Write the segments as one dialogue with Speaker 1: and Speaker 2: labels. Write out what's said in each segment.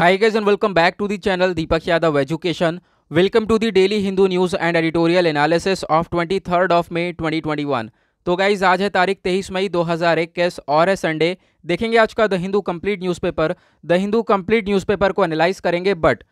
Speaker 1: Hi guys welcome welcome back to the channel Deepak Yadav Education. Welcome to the daily Hindu news and editorial analysis of 23rd of May 2021. तो guys आज है तारीख तेईस मई दो इक्कीस और है संडे देखेंगे आज का the Hindu complete newspaper the Hindu complete newspaper को एनालाइज करेंगे बट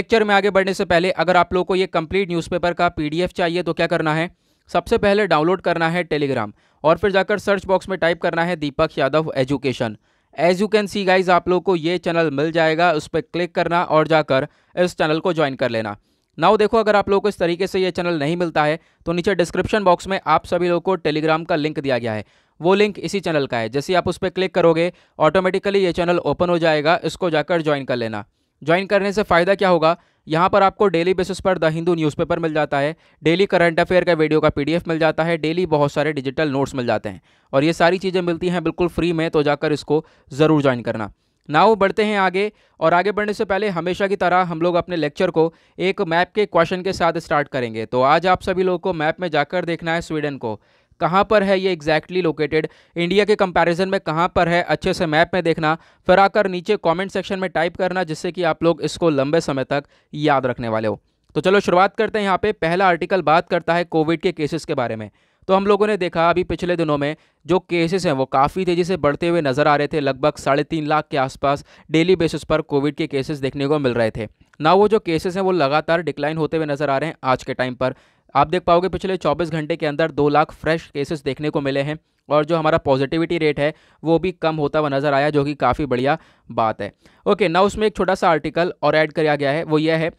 Speaker 1: लेक्चर में आगे बढ़ने से पहले अगर आप लोग को ये कंप्लीट न्यूज़पेपर का एफ चाहिए तो क्या करना है सबसे पहले डाउनलोड करना है टेलीग्राम और फिर जाकर सर्च बॉक्स में टाइप करना है Deepak Yadav education as you can see guys आप लोग को ये चैनल मिल जाएगा उस पर क्लिक करना और जाकर इस चैनल को ज्वाइन कर लेना नाउ देखो अगर आप लोगों को इस तरीके से ये चैनल नहीं मिलता है तो नीचे डिस्क्रिप्शन बॉक्स में आप सभी लोगों को टेलीग्राम का लिंक दिया गया है वो लिंक इसी चैनल का है जैसे आप उस पर क्लिक करोगे ऑटोमेटिकली ये चैनल ओपन हो जाएगा इसको जाकर ज्वाइन कर लेना ज्वाइन करने से फ़ायदा क्या होगा यहाँ पर आपको डेली बेसिस पर द हिंदू न्यूज़पेपर मिल जाता है डेली करंट अफेयर का वीडियो का पीडीएफ मिल जाता है डेली बहुत सारे डिजिटल नोट्स मिल जाते हैं और ये सारी चीज़ें मिलती हैं बिल्कुल फ्री में तो जाकर इसको ज़रूर ज्वाइन करना नाव बढ़ते हैं आगे और आगे बढ़ने से पहले हमेशा की तरह हम लोग अपने लेक्चर को एक मैप के क्वेश्चन के साथ स्टार्ट करेंगे तो आज आप सभी लोगों को मैप में जाकर देखना है स्वीडन को कहाँ पर है ये एग्जैक्टली लोकेटेड इंडिया के कंपैरिजन में कहाँ पर है अच्छे से मैप में देखना फिर आकर नीचे कमेंट सेक्शन में टाइप करना जिससे कि आप लोग इसको लंबे समय तक याद रखने वाले हो तो चलो शुरुआत करते हैं यहाँ पे पहला आर्टिकल बात करता है कोविड के केसेस के बारे में तो हम लोगों ने देखा अभी पिछले दिनों में जो केसेस हैं वो काफ़ी तेज़ी से बढ़ते हुए नज़र आ रहे थे लगभग साढ़े तीन लाख के आसपास डेली बेसिस पर कोविड के केसेस देखने को मिल रहे थे ना वो जो केसेस हैं वो लगातार डिक्लाइन होते हुए नज़र आ रहे हैं आज के टाइम पर आप देख पाओगे पिछले 24 घंटे के अंदर दो लाख फ्रेश केसेस देखने को मिले हैं और जो हमारा पॉजिटिविटी रेट है वो भी कम होता हुआ नज़र आया जो कि काफ़ी बढ़िया बात है ओके ना उसमें एक छोटा सा आर्टिकल और ऐड किया गया है वो यह है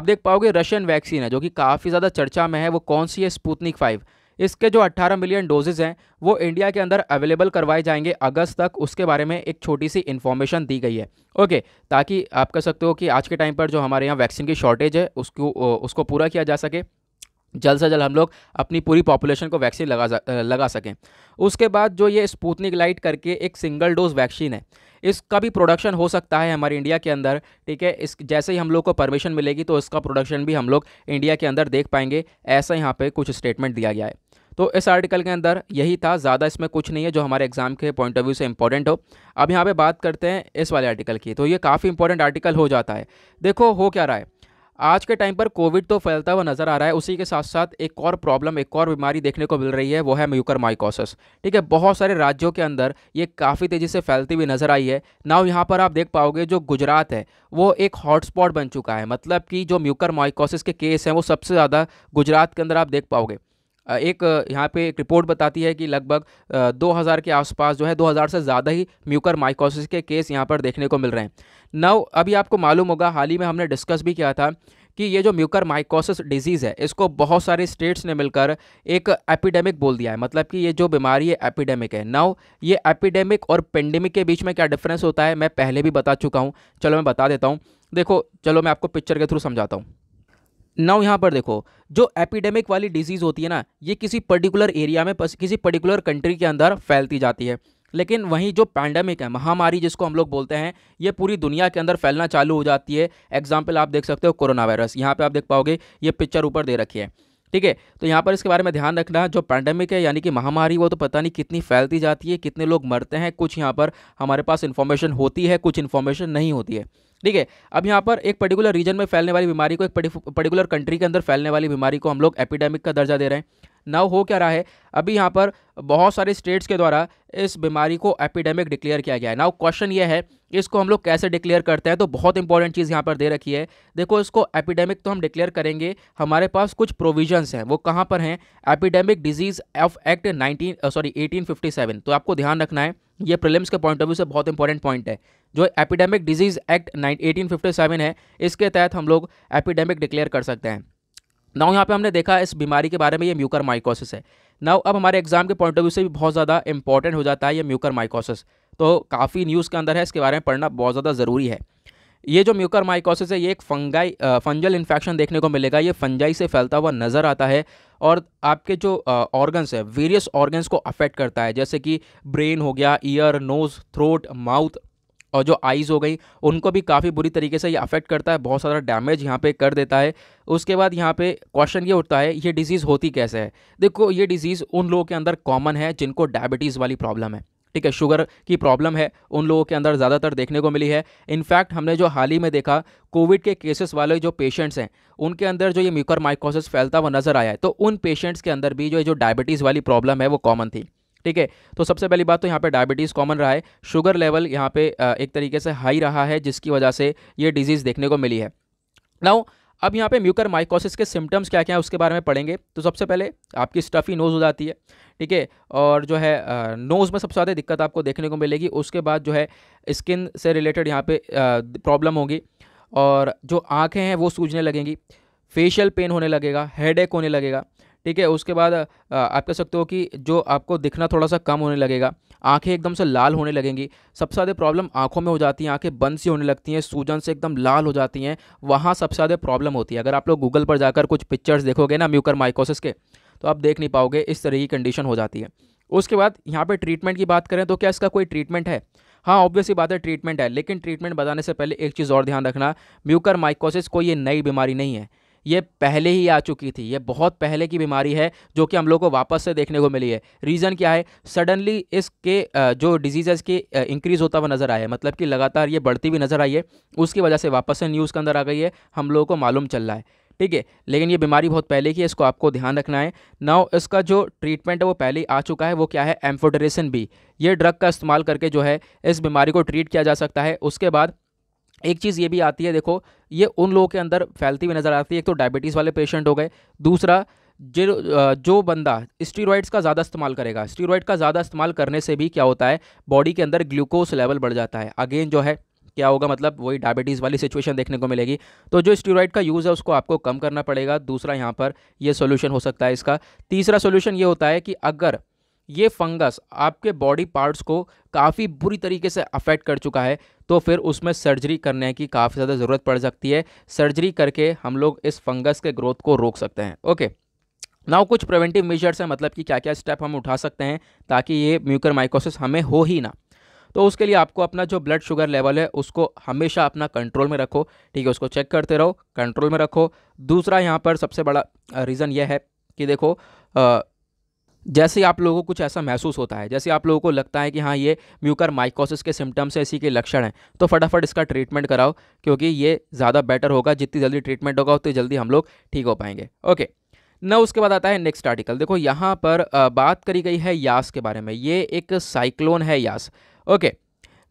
Speaker 1: आप देख पाओगे रशियन वैक्सीन है जो कि काफ़ी ज़्यादा चर्चा में है वो कौन सी है स्पूतनिक फाइव इसके जो 18 मिलियन डोजेज हैं वो इंडिया के अंदर अवेलेबल करवाए जाएंगे अगस्त तक उसके बारे में एक छोटी सी इन्फॉर्मेशन दी गई है ओके ताकि आप कह सकते हो कि आज के टाइम पर जो हमारे यहाँ वैक्सीन की शॉर्टेज है उसको उसको पूरा किया जा सके जल्द से जल्द हम लोग अपनी पूरी पॉपुलेशन को वैक्सीन लगा लगा सकें उसके बाद जो ये स्पूतनिक लाइट करके एक सिंगल डोज वैक्सीन है इसका भी प्रोडक्शन हो सकता है हमारे इंडिया के अंदर ठीक है इस जैसे ही हम लोग को परमिशन मिलेगी तो इसका प्रोडक्शन भी हम लोग इंडिया के अंदर देख पाएंगे ऐसा यहाँ पर कुछ स्टेटमेंट दिया गया है तो इस आर्टिकल के अंदर यही था ज़्यादा इसमें कुछ नहीं है जो हमारे एग्ज़ाम के पॉइंट ऑफ व्यू से इंपॉर्टेंट हो अब यहाँ पे बात करते हैं इस वाले आर्टिकल की तो ये काफ़ी इंपॉर्टेंट आर्टिकल हो जाता है देखो हो क्या रहा है आज के टाइम पर कोविड तो फैलता हुआ नज़र आ रहा है उसी के साथ साथ एक और प्रॉब्लम एक और बीमारी देखने को मिल रही है वो है म्यूकर माइकोसिस ठीक है बहुत सारे राज्यों के अंदर ये काफ़ी तेज़ी से फैलती हुई नज़र आई है नाउ यहाँ पर आप देख पाओगे जो गुजरात है वो एक हॉटस्पॉट बन चुका है मतलब कि जो म्यूकर माइकोसिस के केस हैं वो सबसे ज़्यादा गुजरात के अंदर आप देख पाओगे एक यहाँ पे एक रिपोर्ट बताती है कि लगभग 2000 के आसपास जो है 2000 से ज़्यादा ही म्यूकर माइकोसिस के केस यहाँ पर देखने को मिल रहे हैं नाउ अभी आपको मालूम होगा हाल ही में हमने डिस्कस भी किया था कि ये जो म्यूकर माइकोसिस डिजीज़ है इसको बहुत सारे स्टेट्स ने मिलकर एक एपिडेमिक बोल दिया है मतलब कि ये जो बीमारी है एपिडेमिक है नाउ ये एपिडेमिक और पेंडेमिक के बीच में क्या डिफरेंस होता है मैं पहले भी बता चुका हूँ चलो मैं बता देता हूँ देखो चलो मैं आपको पिक्चर के थ्रू समझाता हूँ नाउ यहाँ पर देखो जो एपिडेमिक वाली डिजीज़ होती है ना ये किसी पर्टिकुलर एरिया में किसी पर्टिकुलर कंट्री के अंदर फैलती जाती है लेकिन वहीं जो पैंडमिक है महामारी जिसको हम लोग बोलते हैं ये पूरी दुनिया के अंदर फैलना चालू हो जाती है एग्जाम्पल आप देख सकते हो कोरोना वायरस यहाँ पर आप देख पाओगे ये पिक्चर ऊपर दे रखी है ठीक है तो यहाँ पर इसके बारे में ध्यान रखना जो पैंडेमिक है यानी कि महामारी वो तो पता नहीं कितनी फैलती जाती है कितने लोग मरते हैं कुछ यहाँ पर हमारे पास इन्फॉर्मेशन होती है कुछ इन्फॉर्मेशन नहीं होती है ठीक है अब यहाँ पर एक पर्टिकुलर रीजन में फैलने वाली बीमारी को एक पर्टिकुलर कंट्री के अंदर फैलने वाली बीमारी को हम लोग एपिडेमिक का दर्जा दे रहे हैं नाव हो क्या रहा है अभी यहाँ पर बहुत सारे स्टेट्स के द्वारा इस बीमारी को एपिडेमिक डिक्लेयर किया गया है नाउ क्वेश्चन ये है इसको हम लोग कैसे डिक्लेयर करते हैं तो बहुत इंपॉर्टेंट चीज़ यहाँ पर दे रखी है देखो इसको एपिडेमिक तो हम डिक्लेयर करेंगे हमारे पास कुछ प्रोविजन हैं वो कहाँ पर हैं epidemic disease of act nineteen sorry eighteen fifty seven तो आपको ध्यान रखना है ये प्रिलिम्स के पॉइंट ऑफ व्यू से बहुत इंपॉर्टेंट पॉइंट है जो epidemic disease act nine eighteen fifty seven है इसके तहत हम लोग एपिडेमिक डिक्लेयर कर सकते हैं नाउ यहाँ पे हमने देखा इस बीमारी के बारे में ये म्यूकर माइकोसिस है नाउ अब हमारे एग्जाम के पॉइंट ऑफ व्यू से भी बहुत ज़्यादा इंपॉर्टेंट हो जाता है ये म्यूकर माइकोसिस तो काफ़ी न्यूज़ के अंदर है इसके बारे में पढ़ना बहुत ज़्यादा ज़रूरी है ये जो म्यूकर माइकोसिस है ये एक फंगाई फंजल इन्फेक्शन देखने को मिलेगा ये फंजाई से फैलता हुआ नज़र आता है और आपके जो ऑर्गन्स है वेरियस ऑर्गन्स को अफेक्ट करता है जैसे कि ब्रेन हो गया ईयर नोज़ थ्रोट माउथ और जो आइज़ हो गई उनको भी काफ़ी बुरी तरीके से ये अफेक्ट करता है बहुत सारा डैमेज यहाँ पे कर देता है उसके बाद यहाँ पे क्वेश्चन ये उठता है ये डिज़ीज़ होती कैसे है देखो ये डिज़ीज़ उन लोगों के अंदर कॉमन है जिनको डायबिटीज़ वाली प्रॉब्लम है ठीक है शुगर की प्रॉब्लम है उन लोगों के अंदर ज़्यादातर देखने को मिली है इनफैक्ट हमने जो हाल ही में देखा कोविड के केसेस वाले जो पेशेंट्स हैं उनके अंदर जो ये म्यूकर माइकोसिस फैलता हुआ नज़र आया है तो उन पेशेंट्स के अंदर भी जो ये जो डायबिटीज़ वाली प्रॉब्लम है वो कॉमन थी ठीक है तो सबसे पहली बात तो यहाँ पे डायबिटीज़ कॉमन रहा है शुगर लेवल यहाँ पे एक तरीके से हाई रहा है जिसकी वजह से ये डिजीज़ देखने को मिली है नाउ अब यहाँ पे म्यूकर माइकोसिस के सिम्टम्स क्या क्या है उसके बारे में पढ़ेंगे तो सबसे पहले आपकी स्टफ़ी नोज़ हो जाती है ठीक है और जो है नोज़ में सबसे ज़्यादा दिक्कत आपको देखने को मिलेगी उसके बाद जो है स्किन से रिलेटेड यहाँ पे प्रॉब्लम होगी और जो आँखें हैं वो सूझने लगेंगी फेशियल पेन होने लगेगा हेड होने लगेगा ठीक है उसके बाद आप कह सकते हो कि जो आपको दिखना थोड़ा सा कम होने लगेगा आंखें एकदम से लाल होने लगेंगी सबसे ज़्यादा प्रॉब्लम आंखों में हो जाती हैं आंखें बंद सी होने लगती हैं सूजन से एकदम लाल हो जाती हैं वहाँ सबसे ज़्यादा प्रॉब्लम होती है अगर आप लोग गूगल पर जाकर कुछ पिक्चर्स देखोगे ना म्यूकर माइकोसिस के तो आप देख नहीं पाओगे इस तरह की कंडीशन हो जाती है उसके बाद यहाँ पर ट्रीटमेंट की बात करें तो क्या इसका कोई ट्रीटमेंट है हाँ ऑब्वियसली बात है ट्रीटमेंट है लेकिन ट्रीटमेंट बताने से पहले एक चीज़ और ध्यान रखना म्यूकर माइकोसिस कोई ये नई बीमारी नहीं है ये पहले ही आ चुकी थी ये बहुत पहले की बीमारी है जो कि हम लोग को वापस से देखने को मिली है रीज़न क्या है सडनली इसके जो डिजीज़ के इंक्रीज़ होता हुआ नज़र आया है मतलब कि लगातार ये बढ़ती हुई नज़र आई है उसकी वजह से वापस से न्यूज़ के अंदर आ गई है हम लोगों को मालूम चल रहा है ठीक है लेकिन ये बीमारी बहुत पहले की है इसको आपको ध्यान रखना है नाउ इसका जो ट्रीटमेंट है वो पहले ही आ चुका है वो क्या है एम्फोडरेसन बी ये ड्रग का इस्तेमाल करके जो है इस बीमारी को ट्रीट किया जा सकता है उसके बाद एक चीज़ ये भी आती है देखो ये उन लोगों के अंदर फैलती हुई नज़र आती है एक तो डायबिटीज़ वाले पेशेंट हो गए दूसरा जो जो बंदा स्टीरॉइड्स का ज़्यादा इस्तेमाल करेगा स्टीरॉइड का ज़्यादा इस्तेमाल करने से भी क्या होता है बॉडी के अंदर ग्लूकोज लेवल बढ़ जाता है अगेन जो है क्या होगा मतलब वही डायबिटीज़ वाली सिचुएशन देखने को मिलेगी तो जो स्टीरॉइड का यूज़ है उसको आपको कम करना पड़ेगा दूसरा यहाँ पर यह सोल्यूशन हो सकता है इसका तीसरा सोल्यूशन ये होता है कि अगर ये फंगस आपके बॉडी पार्ट्स को काफ़ी बुरी तरीके से अफेक्ट कर चुका है तो फिर उसमें सर्जरी करने की काफ़ी ज़्यादा ज़रूरत पड़ सकती है सर्जरी करके हम लोग इस फंगस के ग्रोथ को रोक सकते हैं ओके नाउ कुछ प्रिवेंटिव मेजर्स हैं मतलब कि क्या क्या स्टेप हम उठा सकते हैं ताकि ये म्यूकर माइकोसिस हमें हो ही ना तो उसके लिए आपको अपना जो ब्लड शुगर लेवल है उसको हमेशा अपना कंट्रोल में रखो ठीक है उसको चेक करते रहो कंट्रोल में रखो दूसरा यहाँ पर सबसे बड़ा रीज़न यह है कि देखो आ, जैसे ही आप लोगों को कुछ ऐसा महसूस होता है जैसे आप लोगों को लगता है कि हाँ ये म्यूकर माइकोसिस के सिम्टम्स है इसी के लक्षण हैं तो फटाफट इसका ट्रीटमेंट कराओ क्योंकि ये ज़्यादा बेटर होगा जितनी जल्दी ट्रीटमेंट होगा उतनी जल्दी हम लोग ठीक हो पाएंगे ओके न उसके बाद आता है नेक्स्ट आर्टिकल देखो यहाँ पर बात करी गई है यास के बारे में ये एक साइक्लोन है यास ओके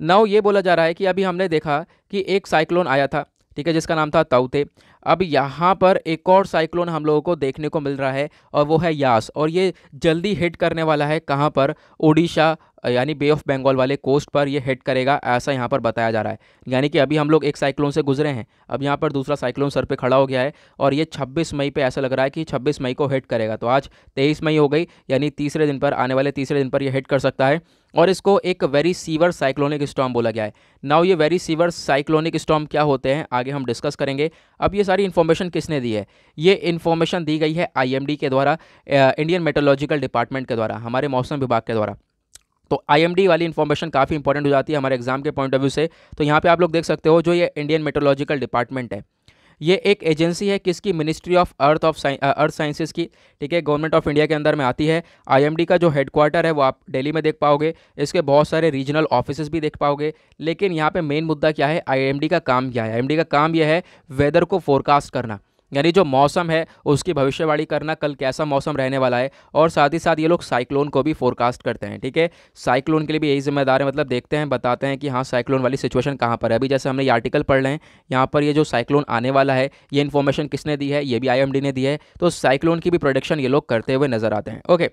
Speaker 1: नाउ ये बोला जा रहा है कि अभी हमने देखा कि एक साइक्लोन आया था ठीक है जिसका नाम था ताउते अब यहाँ पर एक और साइक्लोन हम लोगों को देखने को मिल रहा है और वो है यास और ये जल्दी हिट करने वाला है कहाँ पर ओडिशा यानी बे ऑफ बंगाल वाले कोस्ट पर ये हिट करेगा ऐसा यहाँ पर बताया जा रहा है यानी कि अभी हम लोग एक साइक्लोन से गुजरे हैं अब यहाँ पर दूसरा साइक्लोन सर पे खड़ा हो गया है और ये 26 मई पे ऐसा लग रहा है कि 26 मई को हिट करेगा तो आज 23 मई हो गई यानी तीसरे दिन पर आने वाले तीसरे दिन पर यह हिट कर सकता है और इसको एक वेरी सीवर साइक्लोनिक स्टॉम बोला गया है नाव ये वेरी सीवर साइक्लोनिक स्टॉम क्या होते हैं आगे हम डिस्कस करेंगे अब ये सारी इन्फॉर्मेशन किसने दी है ये इन्फॉर्मेशन दी गई है आईएमडी के द्वारा इंडियन मेटोलॉजिकल डिपार्टमेंट के द्वारा हमारे मौसम विभाग के द्वारा तो आईएमडी वाली इन्फॉर्मेशन काफ़ी इंपॉर्टेंट हो जाती है हमारे एग्जाम के पॉइंट ऑफ व्यू से तो यहाँ पे आप लोग देख सकते हो जो ये इंडियन मेट्रोलॉजिकल डिपार्टमेंट है ये एक एजेंसी है किसकी ministry of earth of earth sciences की ठीक है गवर्नमेंट ऑफ इंडिया के अंदर में आती है आईएमडी का जो हेडक्वार्टर है वो आप दिल्ली में देख पाओगे इसके बहुत सारे रीजनल ऑफिस भी देख पाओगे लेकिन यहाँ पर मेन मुद्दा क्या है आई का काम क्या है आई का काम यह है वेदर को फोरकास्ट करना यानी जो मौसम है उसकी भविष्यवाणी करना कल कैसा मौसम रहने वाला है और साथ ही साथ ये लोग साइक्लोन को भी फोरकास्ट करते हैं ठीक है साइक्लोन के लिए भी यही जिम्मेदार है मतलब देखते हैं बताते हैं कि हाँ साइक्लोन वाली सिचुएशन कहाँ पर है अभी जैसे हमने ये आर्टिकल पढ़ रहे हैं यहाँ पर ये जो साइक्लोन आने वाला है ये इन्फॉर्मेशन किसने दी है ये भी आई ने दी है तो साइक्लोन की भी प्रोडक्शन ये लोग करते हुए नजर आते हैं ओके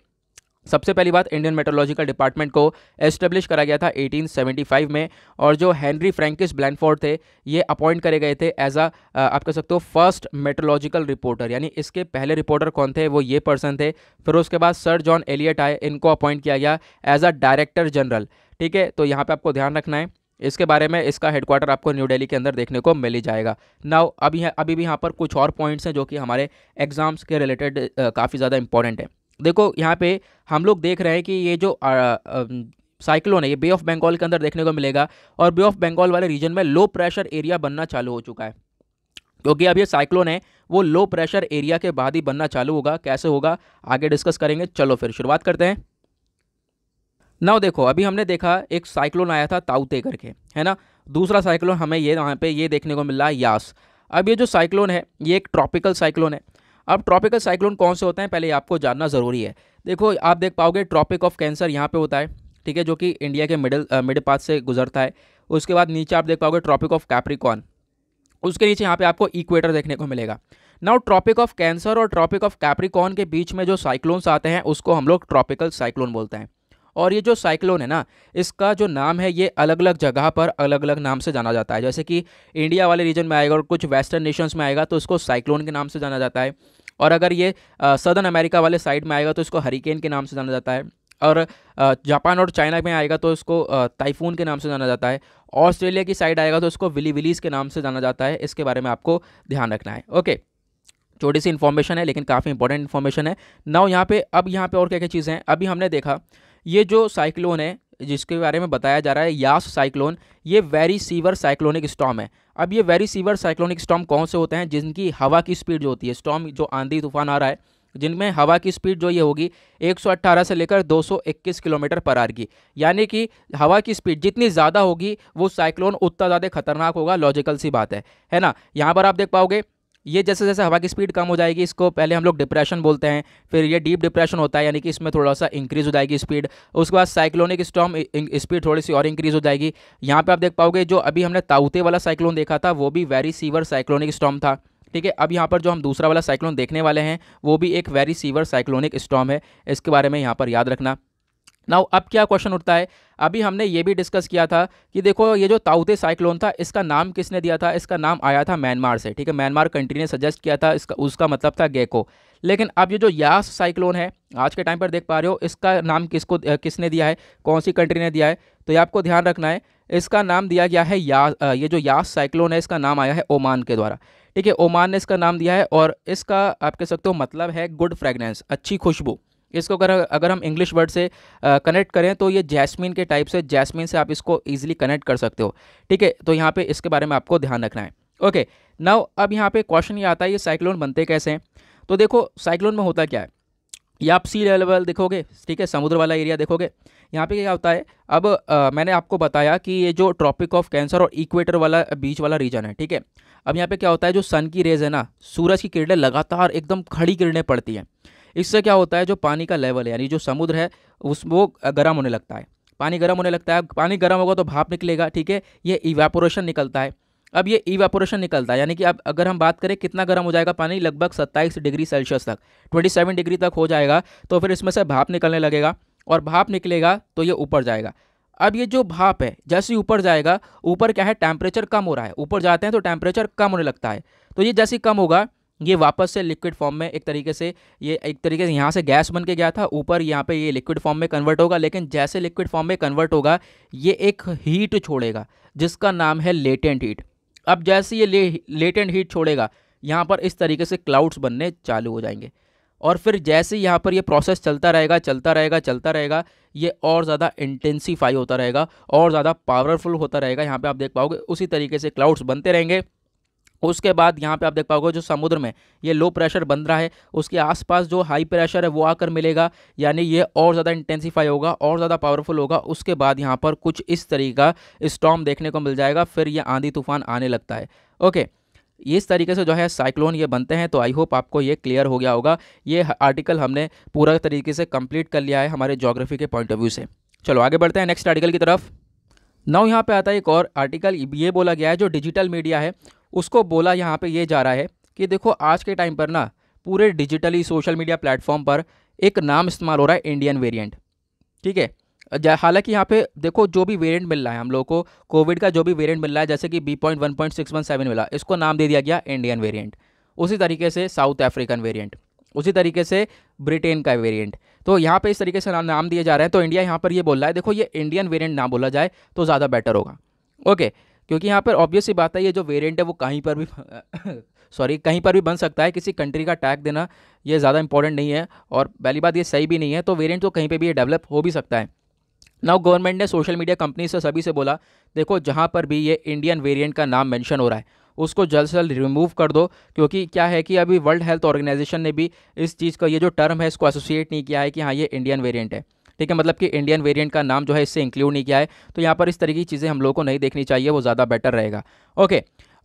Speaker 1: सबसे पहली बात इंडियन मेट्रोलॉजिकल डिपार्टमेंट को एस्टेब्लिश करा गया था 1875 में और जो हेनरी फ्रैंकिस ब्लैंडफोर्ड थे ये अपॉइंट करे गए थे एज अ आप कह सकते हो फर्स्ट मेट्रोलॉजिकल रिपोर्टर यानी इसके पहले रिपोर्टर कौन थे वो ये पर्सन थे फिर उसके बाद सर जॉन एलियट आए इनको अपॉइंट किया गया एज अ डायरेक्टर जनरल ठीक है तो यहाँ पर आपको ध्यान रखना है इसके बारे में इसका हेडक्वार्टर आपको न्यू दिल्ली के अंदर देखने को मिल ही जाएगा नाउ अभी अभी भी यहाँ पर कुछ और पॉइंट्स हैं जो कि हमारे एग्ज़ाम्स के रिलेटेड काफ़ी ज़्यादा इंपॉर्टेंट हैं देखो यहाँ पे हम लोग देख रहे हैं कि ये जो साइक्लोन है ये बे ऑफ बंगाल के अंदर देखने को मिलेगा और बे ऑफ बंगाल वाले रीजन में लो प्रेशर एरिया बनना चालू हो चुका है क्योंकि अब ये साइक्लोन है वो लो प्रेशर एरिया के बाद ही बनना चालू होगा कैसे होगा आगे डिस्कस करेंगे चलो फिर शुरुआत करते हैं नाउ देखो अभी हमने देखा एक साइक्लोन आया था ताउते करके है ना दूसरा साइक्लोन हमें ये वहाँ पे ये देखने को मिला यास अब ये जो साइक्लोन है ये एक ट्रॉपिकल साइक्लोन है अब ट्रॉपिकल साइक्लोन कौन से होते हैं पहले आपको जानना ज़रूरी है देखो आप देख पाओगे ट्रॉपिक ऑफ कैंसर यहाँ पे होता है ठीक है जो कि इंडिया के मिडल मिड पाथ से गुजरता है उसके बाद नीचे आप देख पाओगे ट्रॉपिक ऑफ कैप्रिकॉन उसके नीचे यहाँ पे आपको इक्वेटर देखने को मिलेगा नाउ ट्रॉपिक ऑफ कैंसर और ट्रॉपिक ऑफ कैप्रिकॉन के बीच में जो साइक्लोन्स आते हैं उसको हम लोग ट्रॉपिकल साइक्लोन बोलते हैं और ये जो साइक्लोन है ना इसका जो नाम है ये अलग अलग जगह पर अलग अलग नाम से जाना जाता है जैसे कि इंडिया वाले रीजन में आएगा और कुछ वेस्टर्न नेशंस में आएगा तो इसको साइक्लोन के नाम से जाना जाता है और अगर ये सदर्न अमेरिका वाले साइड में आएगा तो इसको हरिकेन के नाम से जाना जाता है और जापान और चाइना में आएगा तो इसको ताइफून के नाम से जाना जाता है ऑस्ट्रेलिया की साइड आएगा तो इसको विली विलीज के नाम से जाना जाता है इसके बारे में आपको ध्यान रखना है ओके छोटी सी इन्फॉर्मेशन है लेकिन काफ़ी इंपॉर्टेंट इन्फॉर्मेशन है नाउ यहाँ पे अब यहाँ पे और क्या क्या चीज़ें हैं अभी हमने देखा ये जो साइक्लोन है जिसके बारे में बताया जा रहा है यास साइक्लोन ये वेरी सीवर साइक्लोनिक स्टॉम है अब ये वेरी सीवर साइक्लोनिक स्टॉम कौन से होते हैं जिनकी हवा की स्पीड जो होती है स्टॉम जो आंधी तूफान आ रहा है जिनमें हवा की स्पीड जो ये होगी 118 से लेकर 221 किलोमीटर पर आर की यानी कि हवा की स्पीड जितनी ज़्यादा होगी वो साइक्लोन उतना ज़्यादा खतरनाक होगा लॉजिकल सी बात है है ना यहाँ पर आप देख पाओगे ये जैसे जैसे हवा की स्पीड कम हो जाएगी इसको पहले हम लोग डिप्रेशन बोलते हैं फिर ये डीप डिप्रेशन होता है यानी कि इसमें थोड़ा सा इंक्रीज़ हो जाएगी स्पीड उसके बाद साइक्लोनिक स्टॉम स्पीड थोड़ी सी और इंक्रीज़ हो जाएगी यहाँ पर आप देख पाओगे जो अभी हमने ताउते वाला साइक्लोन देखा था वो भी वेरी सीवर साइक्लोनिक स्टॉम था ठीक है अब यहाँ पर जो हम दूसरा वाला साइक्लोन देखने वाले हैं वो भी एक वेरी सीवर साइक्लोनिक स्टॉम है इसके बारे में यहाँ पर याद रखना नाउ अब क्या क्वेश्चन उठता है अभी हमने ये भी डिस्कस किया था कि देखो ये जो ताउते साइक्लोन था इसका नाम किसने दिया था इसका नाम आया था म्यांमार से ठीक है म्यांमार कंट्री ने सजेस्ट किया था इसका उसका मतलब था गेको लेकिन अब ये जो यास साइक्लोन है आज के टाइम पर देख पा रहे हो इसका नाम किसको किसने दिया है कौन सी कंट्री ने दिया है तो ये आपको ध्यान रखना है इसका नाम दिया गया है या ये जो यास साइक्लोन है इसका नाम आया है ओमान के द्वारा ठीक है ओमान ने इसका नाम दिया है और इसका आप कह सकते हो मतलब है गुड फ्रेगनेंस अच्छी खुशबू इसको अगर अगर हम इंग्लिश वर्ड से कनेक्ट करें तो ये जैस्मिन के टाइप से जैस्मिन से आप इसको ईजिली कनेक्ट कर सकते हो ठीक है तो यहाँ पे इसके बारे में आपको ध्यान रखना है ओके नाउ अब यहाँ पे क्वेश्चन ये आता है ये साइक्लोन बनते कैसे हैं तो देखो साइक्लोन में होता क्या है या आप सी लेवल देखोगे ठीक है समुद्र वाला एरिया देखोगे यहाँ पे क्या होता है अब आ, मैंने आपको बताया कि ये जो ट्रॉपिक ऑफ कैंसर और इक्वेटर वाला बीच वाला रीजन है ठीक है अब यहाँ पे क्या होता है जो सन की रेज है ना सूरज की किरणें लगातार एकदम खड़ी किरणें पड़ती हैं इससे क्या होता है जो पानी का लेवल है यानी जो समुद्र है उस वो गर्म होने लगता है पानी गर्म होने लगता है पानी गर्म होगा तो भाप निकलेगा ठीक है ये इवेपोरेशन निकलता है अब ये इवेपोरेशन निकलता है यानी कि अब अगर हम बात करें कितना गर्म हो जाएगा पानी लगभग 27 डिग्री सेल्सियस तक 27 डिग्री तक हो जाएगा तो फिर इसमें से भाप निकलने लगेगा और भाप निकलेगा तो ये ऊपर जाएगा अब ये जो भाप है जैसे ऊपर जाएगा ऊपर क्या है टेम्परेचर कम हो रहा है ऊपर जाते हैं तो टेम्परेचर कम होने लगता है तो ये जैसे कम होगा ये वापस से लिक्विड फॉर्म में एक तरीके से ये एक तरीके से यहाँ से गैस बन के गया था ऊपर यहाँ पे ये लिक्विड फॉर्म में कन्वर्ट होगा लेकिन जैसे लिक्विड फॉर्म में कन्वर्ट होगा ये एक हीट छोड़ेगा जिसका नाम है लेटेंट हीट अब जैसे ये ले, लेटेंट हीट छोड़ेगा यहाँ पर इस तरीके से क्लाउड्स बनने चालू हो जाएंगे और फिर जैसे यहाँ पर ये प्रोसेस चलता रहेगा चलता रहेगा चलता रहेगा ये और ज़्यादा इंटेंसीफाई होता रहेगा और ज़्यादा पावरफुल होता रहेगा यहाँ पे आप देख पाओगे उसी तरीके से क्लाउड्स बनते रहेंगे उसके बाद यहाँ पे आप देख पाओगे जो समुद्र में ये लो प्रेशर बन रहा है उसके आसपास जो हाई प्रेशर है वो आकर मिलेगा यानी ये और ज़्यादा इंटेंसीफाई होगा और ज़्यादा पावरफुल होगा उसके बाद यहाँ पर कुछ इस तरीका स्टॉम देखने को मिल जाएगा फिर ये आंधी तूफान आने लगता है ओके इस तरीके से जो है साइक्लोन ये बनते हैं तो आई होप आपको ये क्लियर हो गया होगा ये आर्टिकल हमने पूरा तरीके से कम्प्लीट कर लिया है हमारे जोग्राफी के पॉइंट ऑफ व्यू से चलो आगे बढ़ते हैं नेक्स्ट आर्टिकल की तरफ नाउ यहाँ पे आता है एक और आर्टिकल ये बोला गया है जो डिजिटल मीडिया है उसको बोला यहाँ पे ये जा रहा है कि देखो आज के टाइम पर ना पूरे डिजिटली सोशल मीडिया प्लेटफॉर्म पर एक नाम इस्तेमाल हो रहा है इंडियन वेरिएंट ठीक है हालांकि यहाँ पे देखो जो भी वेरिएंट मिल रहा है हम लोग को कोविड का जो भी वेरिएंट मिल रहा है जैसे कि B point one point six one seven मिला इसको नाम दे दिया गया इंडियन वेरियंट उसी तरीके से साउथ अफ्रीकन वेरियंट उसी तरीके से ब्रिटेन का वेरियंट तो यहाँ पर इस तरीके से नाम दिए जा रहे हैं तो इंडिया यहाँ पर ये बोल रहा है देखो ये इंडियन वेरियंट ना बोला जाए तो ज़्यादा बेटर होगा ओके क्योंकि यहाँ पर ऑब्वियसली बात है ये जो वेरिएंट है वो कहीं पर भी सॉरी कहीं पर भी बन सकता है किसी कंट्री का टैग देना ये ज़्यादा इंपॉर्टेंट नहीं है और पहली बात ये सही भी नहीं है तो वेरिएंट तो कहीं पर भी ये डेवलप हो भी सकता है नाउ गवर्नमेंट ने सोशल मीडिया कंपनी से सभी से बोला देखो जहाँ पर भी ये इंडियन वेरिएंट का नाम मेंशन हो रहा है उसको जल्द से जल्द रिमूव कर दो क्योंकि क्या है कि अभी वर्ल्ड हेल्थ ऑर्गेनाइजेशन ने भी इस चीज़ का ये जो टर्म है इसको एसोसिएट नहीं किया है कि हाँ ये इंडियन वेरियंट है ठीक है मतलब कि इंडियन वेरियंट का नाम जो है इससे इंक्लूड नहीं किया है तो यहाँ पर इस तरीके की चीज़ें हम लोग को नहीं देखनी चाहिए वो ज़्यादा बेटर रहेगा ओके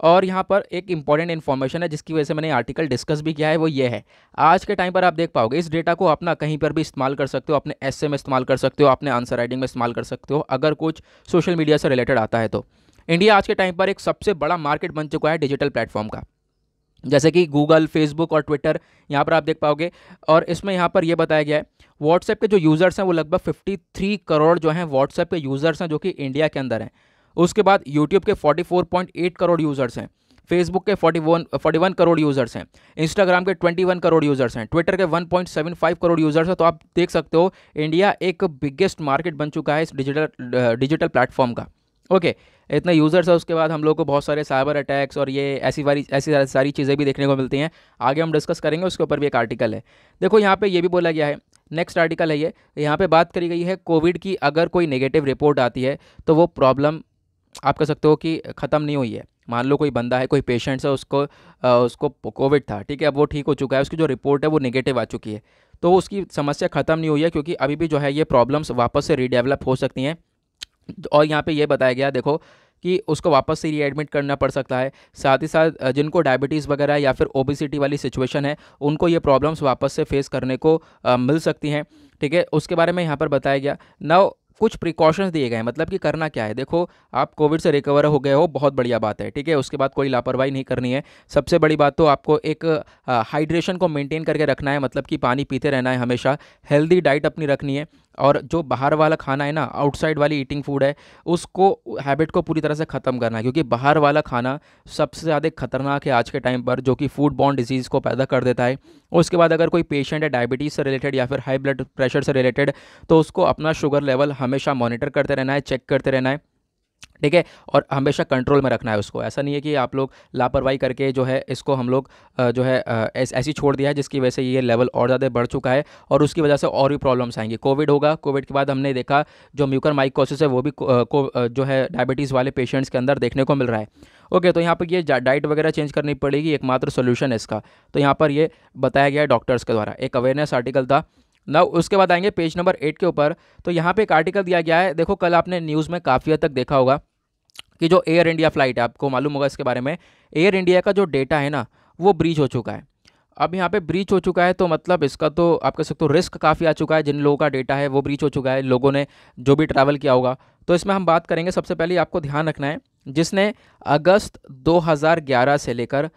Speaker 1: और यहाँ पर एक इंपॉर्टेंट इन्फॉर्मेशन है जिसकी वजह से मैंने आर्टिकल डिस्कस भी किया है वो ये है आज के टाइम पर आप देख पाओगे इस डेटा को अपना कहीं पर भी इस्तेमाल कर सकते हो अपने एस में इस्तेमाल कर सकते हो अपने आंसर राइटिंग में इस्तेमाल कर सकते हो अगर कुछ सोशल मीडिया से रिलेटेड आता है तो इंडिया आज के टाइम पर एक सबसे बड़ा मार्केट बन चुका है डिजिटल प्लेटफॉर्म का जैसे कि गूगल फेसबुक और ट्विटर यहाँ पर आप देख पाओगे और इसमें यहाँ पर यह बताया गया है व्हाट्सएप के जो यूज़र्स हैं वो लगभग 53 करोड़ जो हैं व्हाट्सएप के यूज़र्स हैं जो कि इंडिया के अंदर हैं उसके बाद यूट्यूब के 44.8 करोड़ यूज़र्स हैं फेसबुक के 41 41 करोड़ यूज़र्स हैं इंस्टाग्राम के 21 करोड़ यूज़र्स हैं ट्विटर के 1.75 करोड़ यूज़र्स हैं तो आप देख सकते हो इंडिया एक बिगेस्ट मार्केट बन चुका है इस डिजिटल डिजिटल प्लेटफॉर्म का ओके okay, इतने यूज़र्स है उसके बाद हम लोग को बहुत सारे साइबर अटैक्स और ये ऐसी वारी ऐसी सारी चीज़ें भी देखने को मिलती हैं आगे हम डिस्कस करेंगे उसके ऊपर भी एक आर्टिकल है देखो यहाँ पे ये भी बोला गया है नेक्स्ट आर्टिकल है ये यहाँ पे बात करी गई है कोविड की अगर कोई नेगेटिव रिपोर्ट आती है तो वो प्रॉब्लम आप कह सकते हो कि ख़त्म नहीं हुई है मान लो कोई बंदा है कोई पेशेंट्स है उसको आ, उसको कोविड था ठीक है अब वो ठीक हो चुका है उसकी जो रिपोर्ट है वो नेगेटिव आ चुकी है तो उसकी समस्या ख़त्म नहीं हुई है क्योंकि अभी भी जो है ये प्रॉब्लम्स वापस से रीडेवलप हो सकती हैं और यहाँ पे ये बताया गया देखो कि उसको वापस से रीएडमिट करना पड़ सकता है साथ ही साथ जिनको डायबिटीज़ वगैरह या फिर ओबिसिटी वाली सिचुएशन है उनको ये प्रॉब्लम्स वापस से फेस करने को आ, मिल सकती हैं ठीक है उसके बारे में यहाँ पर बताया गया नाउ कुछ प्रिकॉशंस दिए गए हैं मतलब कि करना क्या है देखो आप कोविड से रिकवर हो गए हो बहुत बढ़िया बात है ठीक है उसके बाद कोई लापरवाही नहीं करनी है सबसे बड़ी बात तो आपको एक हाइड्रेशन को मेंटेन करके रखना है मतलब कि पानी पीते रहना है हमेशा हेल्दी डाइट अपनी रखनी है और जो बाहर वाला खाना है ना आउटसाइड वाली ईटिंग फूड है उसको हैबिट को पूरी तरह से ख़त्म करना है क्योंकि बाहर वाला खाना सबसे ज़्यादा ख़तरनाक है आज के टाइम पर जो कि फूड बॉन्ड डिजीज़ को पैदा कर देता है और उसके बाद अगर कोई पेशेंट है डायबिटीज़ से रिलेटेड या फिर हाई ब्लड प्रेशर से रिलेटेड तो उसको अपना शुगर लेवल हमेशा मॉनिटर करते रहना है चेक करते रहना है ठीक है और हमेशा कंट्रोल में रखना है उसको ऐसा नहीं है कि आप लोग लापरवाही करके जो है इसको हम लोग जो है ऐसी छोड़ दिया है जिसकी वजह से ये लेवल और ज़्यादा बढ़ चुका है और उसकी वजह से और भी प्रॉब्लम्स आएंगी कोविड होगा कोविड के बाद हमने देखा जो म्यूकर माइकोसिस है वो भी को, को जो है डायबिटीज़ वाले पेशेंट्स के अंदर देखने को मिल रहा है ओके तो यहाँ पर ये डाइट वगैरह चेंज करनी पड़ेगी एकमात्र सोल्यूशन है इसका तो यहाँ पर ये बताया गया है डॉक्टर्स के द्वारा एक अवेयरनेस आर्टिकल था ना उसके बाद आएंगे पेज नंबर एट के ऊपर तो यहाँ पे एक आर्टिकल दिया गया है देखो कल आपने न्यूज़ में काफ़ी हद तक देखा होगा कि जो एयर इंडिया फ्लाइट है आपको मालूम होगा इसके बारे में एयर इंडिया का जो डेटा है ना वो ब्रीच हो चुका है अब यहाँ पे ब्रीच हो चुका है तो मतलब इसका तो आप कह सकते हो रिस्क काफ़ी आ चुका है जिन लोगों का डेटा है वो ब्रीच हो चुका है लोगों ने जो भी ट्रैवल किया होगा तो इसमें हम बात करेंगे सबसे पहले आपको ध्यान रखना है जिसने अगस्त 2011 से लेकर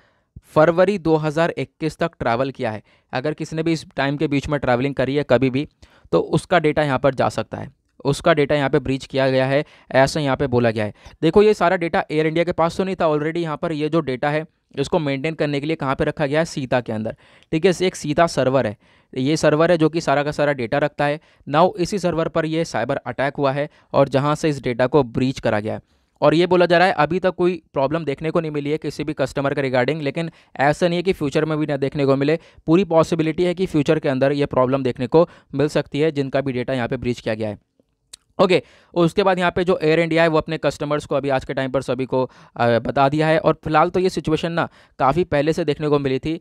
Speaker 1: फरवरी 2021 तक ट्रैवल किया है अगर किसी ने भी इस टाइम के बीच में ट्रैवलिंग करी है कभी भी तो उसका डेटा यहाँ पर जा सकता है उसका डेटा यहाँ पे ब्रीच किया गया है ऐसा यहाँ पे बोला गया है देखो ये सारा डेटा एयर इंडिया के पास तो नहीं था ऑलरेडी यहाँ पर ये जो डेटा है इसको मेंटेन करने के लिए कहाँ पे रखा गया है सीता के अंदर ठीक है एक सीता सर्वर है ये सर्वर है जो कि सारा का सारा डेटा रखता है नाउ इसी सर्वर पर यह साइबर अटैक हुआ है और जहाँ से इस डेटा को ब्रीच करा गया है और ये बोला जा रहा है अभी तक कोई प्रॉब्लम देखने को नहीं मिली है किसी भी कस्टमर के रिगार्डिंग लेकिन ऐसा नहीं है कि फ्यूचर में भी ना देखने को मिले पूरी पॉसिबिलिटी है कि फ्यूचर के अंदर ये प्रॉब्लम देखने को मिल सकती है जिनका भी डेटा यहाँ पे ब्रीच किया गया है ओके okay, उसके बाद यहाँ पे जो एयर इंडिया है वो अपने कस्टमर्स को अभी आज के टाइम पर सभी को बता दिया है और फिलहाल तो ये सिचुएशन ना काफ़ी पहले से देखने को मिली थी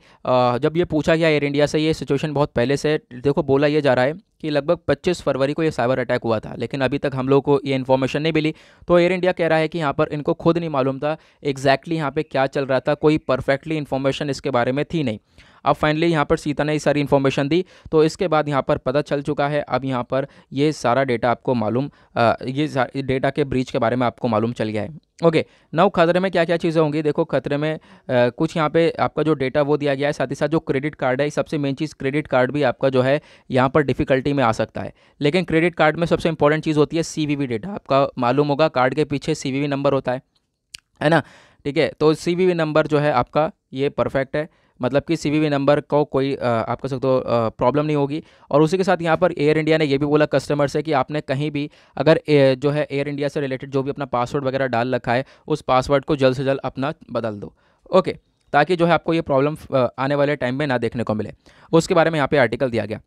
Speaker 1: जब ये पूछा गया एयर इंडिया से ये सिचुएशन बहुत पहले से देखो बोला ये जा रहा है कि लगभग 25 फरवरी को ये साइबर अटैक हुआ था लेकिन अभी तक हम लोग को ये इन्फॉर्मेशन नहीं मिली तो एयर इंडिया कह रहा है कि यहाँ पर इनको खुद नहीं मालूम था एग्जैक्टली यहाँ पर क्या चल रहा था कोई परफेक्टली इन्फॉर्मेशन इसके बारे में थी नहीं अब फाइनली यहाँ पर सीता ने ये सारी इन्फॉर्मेशन दी तो इसके बाद यहाँ पर पता चल चुका है अब यहाँ पर ये सारा डेटा आपको मालूम ये डेटा के ब्रीच के बारे में आपको मालूम चल गया है ओके नव खतरे में क्या क्या चीज़ें होंगी देखो खतरे में आ, कुछ यहाँ पे आपका जो डेटा वो दिया गया है साथ ही साथ जो क्रेडिट कार्ड है सबसे मेन चीज़ क्रेडिट कार्ड भी आपका जो है यहाँ पर डिफिकल्टी में आ सकता है लेकिन क्रेडिट कार्ड में सबसे इंपॉर्टेंट चीज़ होती है सी डेटा आपका मालूम होगा कार्ड के पीछे सी नंबर होता है है ना ठीक है तो सी नंबर जो है आपका ये परफेक्ट है मतलब कि सी वी नंबर को कोई आप कह सकते हो प्रॉब्लम नहीं होगी और उसी के साथ यहाँ पर एयर इंडिया ने यह भी बोला कस्टमर से कि आपने कहीं भी अगर जो है एयर इंडिया से रिलेटेड जो भी अपना पासवर्ड वगैरह डाल रखा है उस पासवर्ड को जल्द से जल्द अपना बदल दो ओके ताकि जो है आपको ये प्रॉब्लम आने वाले टाइम में ना देखने को मिले उसके बारे में यहाँ पे आर्टिकल दिया गया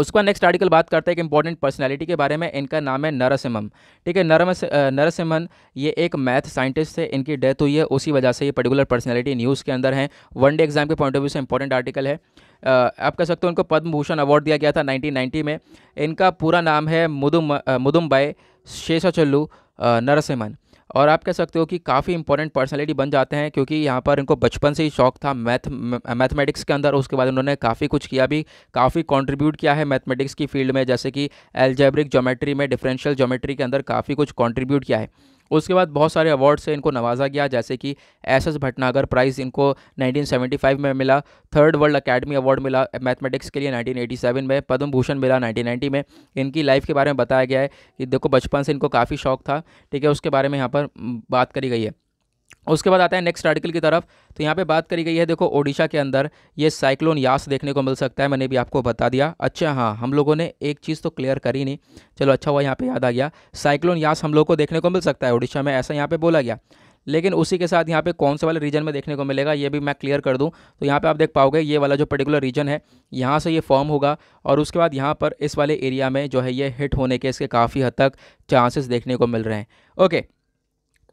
Speaker 1: उसके बाद नेक्स्ट आर्टिकल बात करते हैं एक इंपॉर्टेंट पर्सनैलिटी के बारे में इनका नाम है नरसिम्हम ठीक है नरम नरसिम्हन ये एक मैथ साइंटिस्ट थे इनकी डेथ हुई है उसी वजह से ये पर्टिकुलर पर्सनैलिटी न्यूज़ के अंदर हैं वनडे एग्जाम के पॉइंट ऑफ व्यू से इंपॉर्टेंट आर्टिकल है आप कह सकते हो इनको पद्म भूषण अवार्ड दिया गया था नाइनटीन में इनका पूरा नाम है मुदुम मुदुम्बाई शेषाचल्लू नरसिम्हन और आप कह सकते हो कि काफ़ी इंपॉर्टेंट पर्सनैलिटी बन जाते हैं क्योंकि यहाँ पर इनको बचपन से ही शौक था मैथ मैथमेटिक्स के अंदर उसके बाद उन्होंने काफ़ी कुछ किया भी काफ़ी कॉन्ट्रीब्यूट किया है मैथमेटिक्स की फील्ड में जैसे कि एल्जेब्रिक जोमेट्री में डिफरेंशियल जोमेट्री के अंदर काफ़ी कुछ कॉन्ट्रीब्यूट किया है उसके बाद बहुत सारे अवार्ड से इनको नवाजा गया जैसे कि एस एस भटनागर प्राइज़ इनको 1975 में मिला थर्ड वर्ल्ड अकेडमी अवार्ड मिला मैथमेटिक्स के लिए 1987 में पद्म भूषण मिला 1990 में इनकी लाइफ के बारे में बताया गया है कि देखो बचपन से इनको काफ़ी शौक था ठीक है उसके बारे में यहाँ पर बात करी गई है उसके बाद आता है नेक्स्ट आर्टिकल की तरफ तो यहाँ पे बात करी गई है देखो ओडिशा के अंदर ये साइक्लोन यास देखने को मिल सकता है मैंने भी आपको बता दिया अच्छा हाँ हम लोगों ने एक चीज़ तो क्लियर करी नहीं चलो अच्छा हुआ यहाँ पे याद आ गया साइक्लोन यास हम लोग को देखने को मिल सकता है ओडिशा में ऐसा यहाँ पर बोला गया लेकिन उसी के साथ यहाँ पे कौन से वाले रीजन में देखने को मिलेगा ये भी मैं क्लियर कर दूँ तो यहाँ पे आप देख पाओगे ये वाला जो पर्टिकुलर रीजन है यहाँ से ये फॉर्म होगा और उसके बाद यहाँ पर इस वाले एरिया में जो है ये हिट होने के इसके काफ़ी हद तक चांसेस देखने को मिल रहे हैं ओके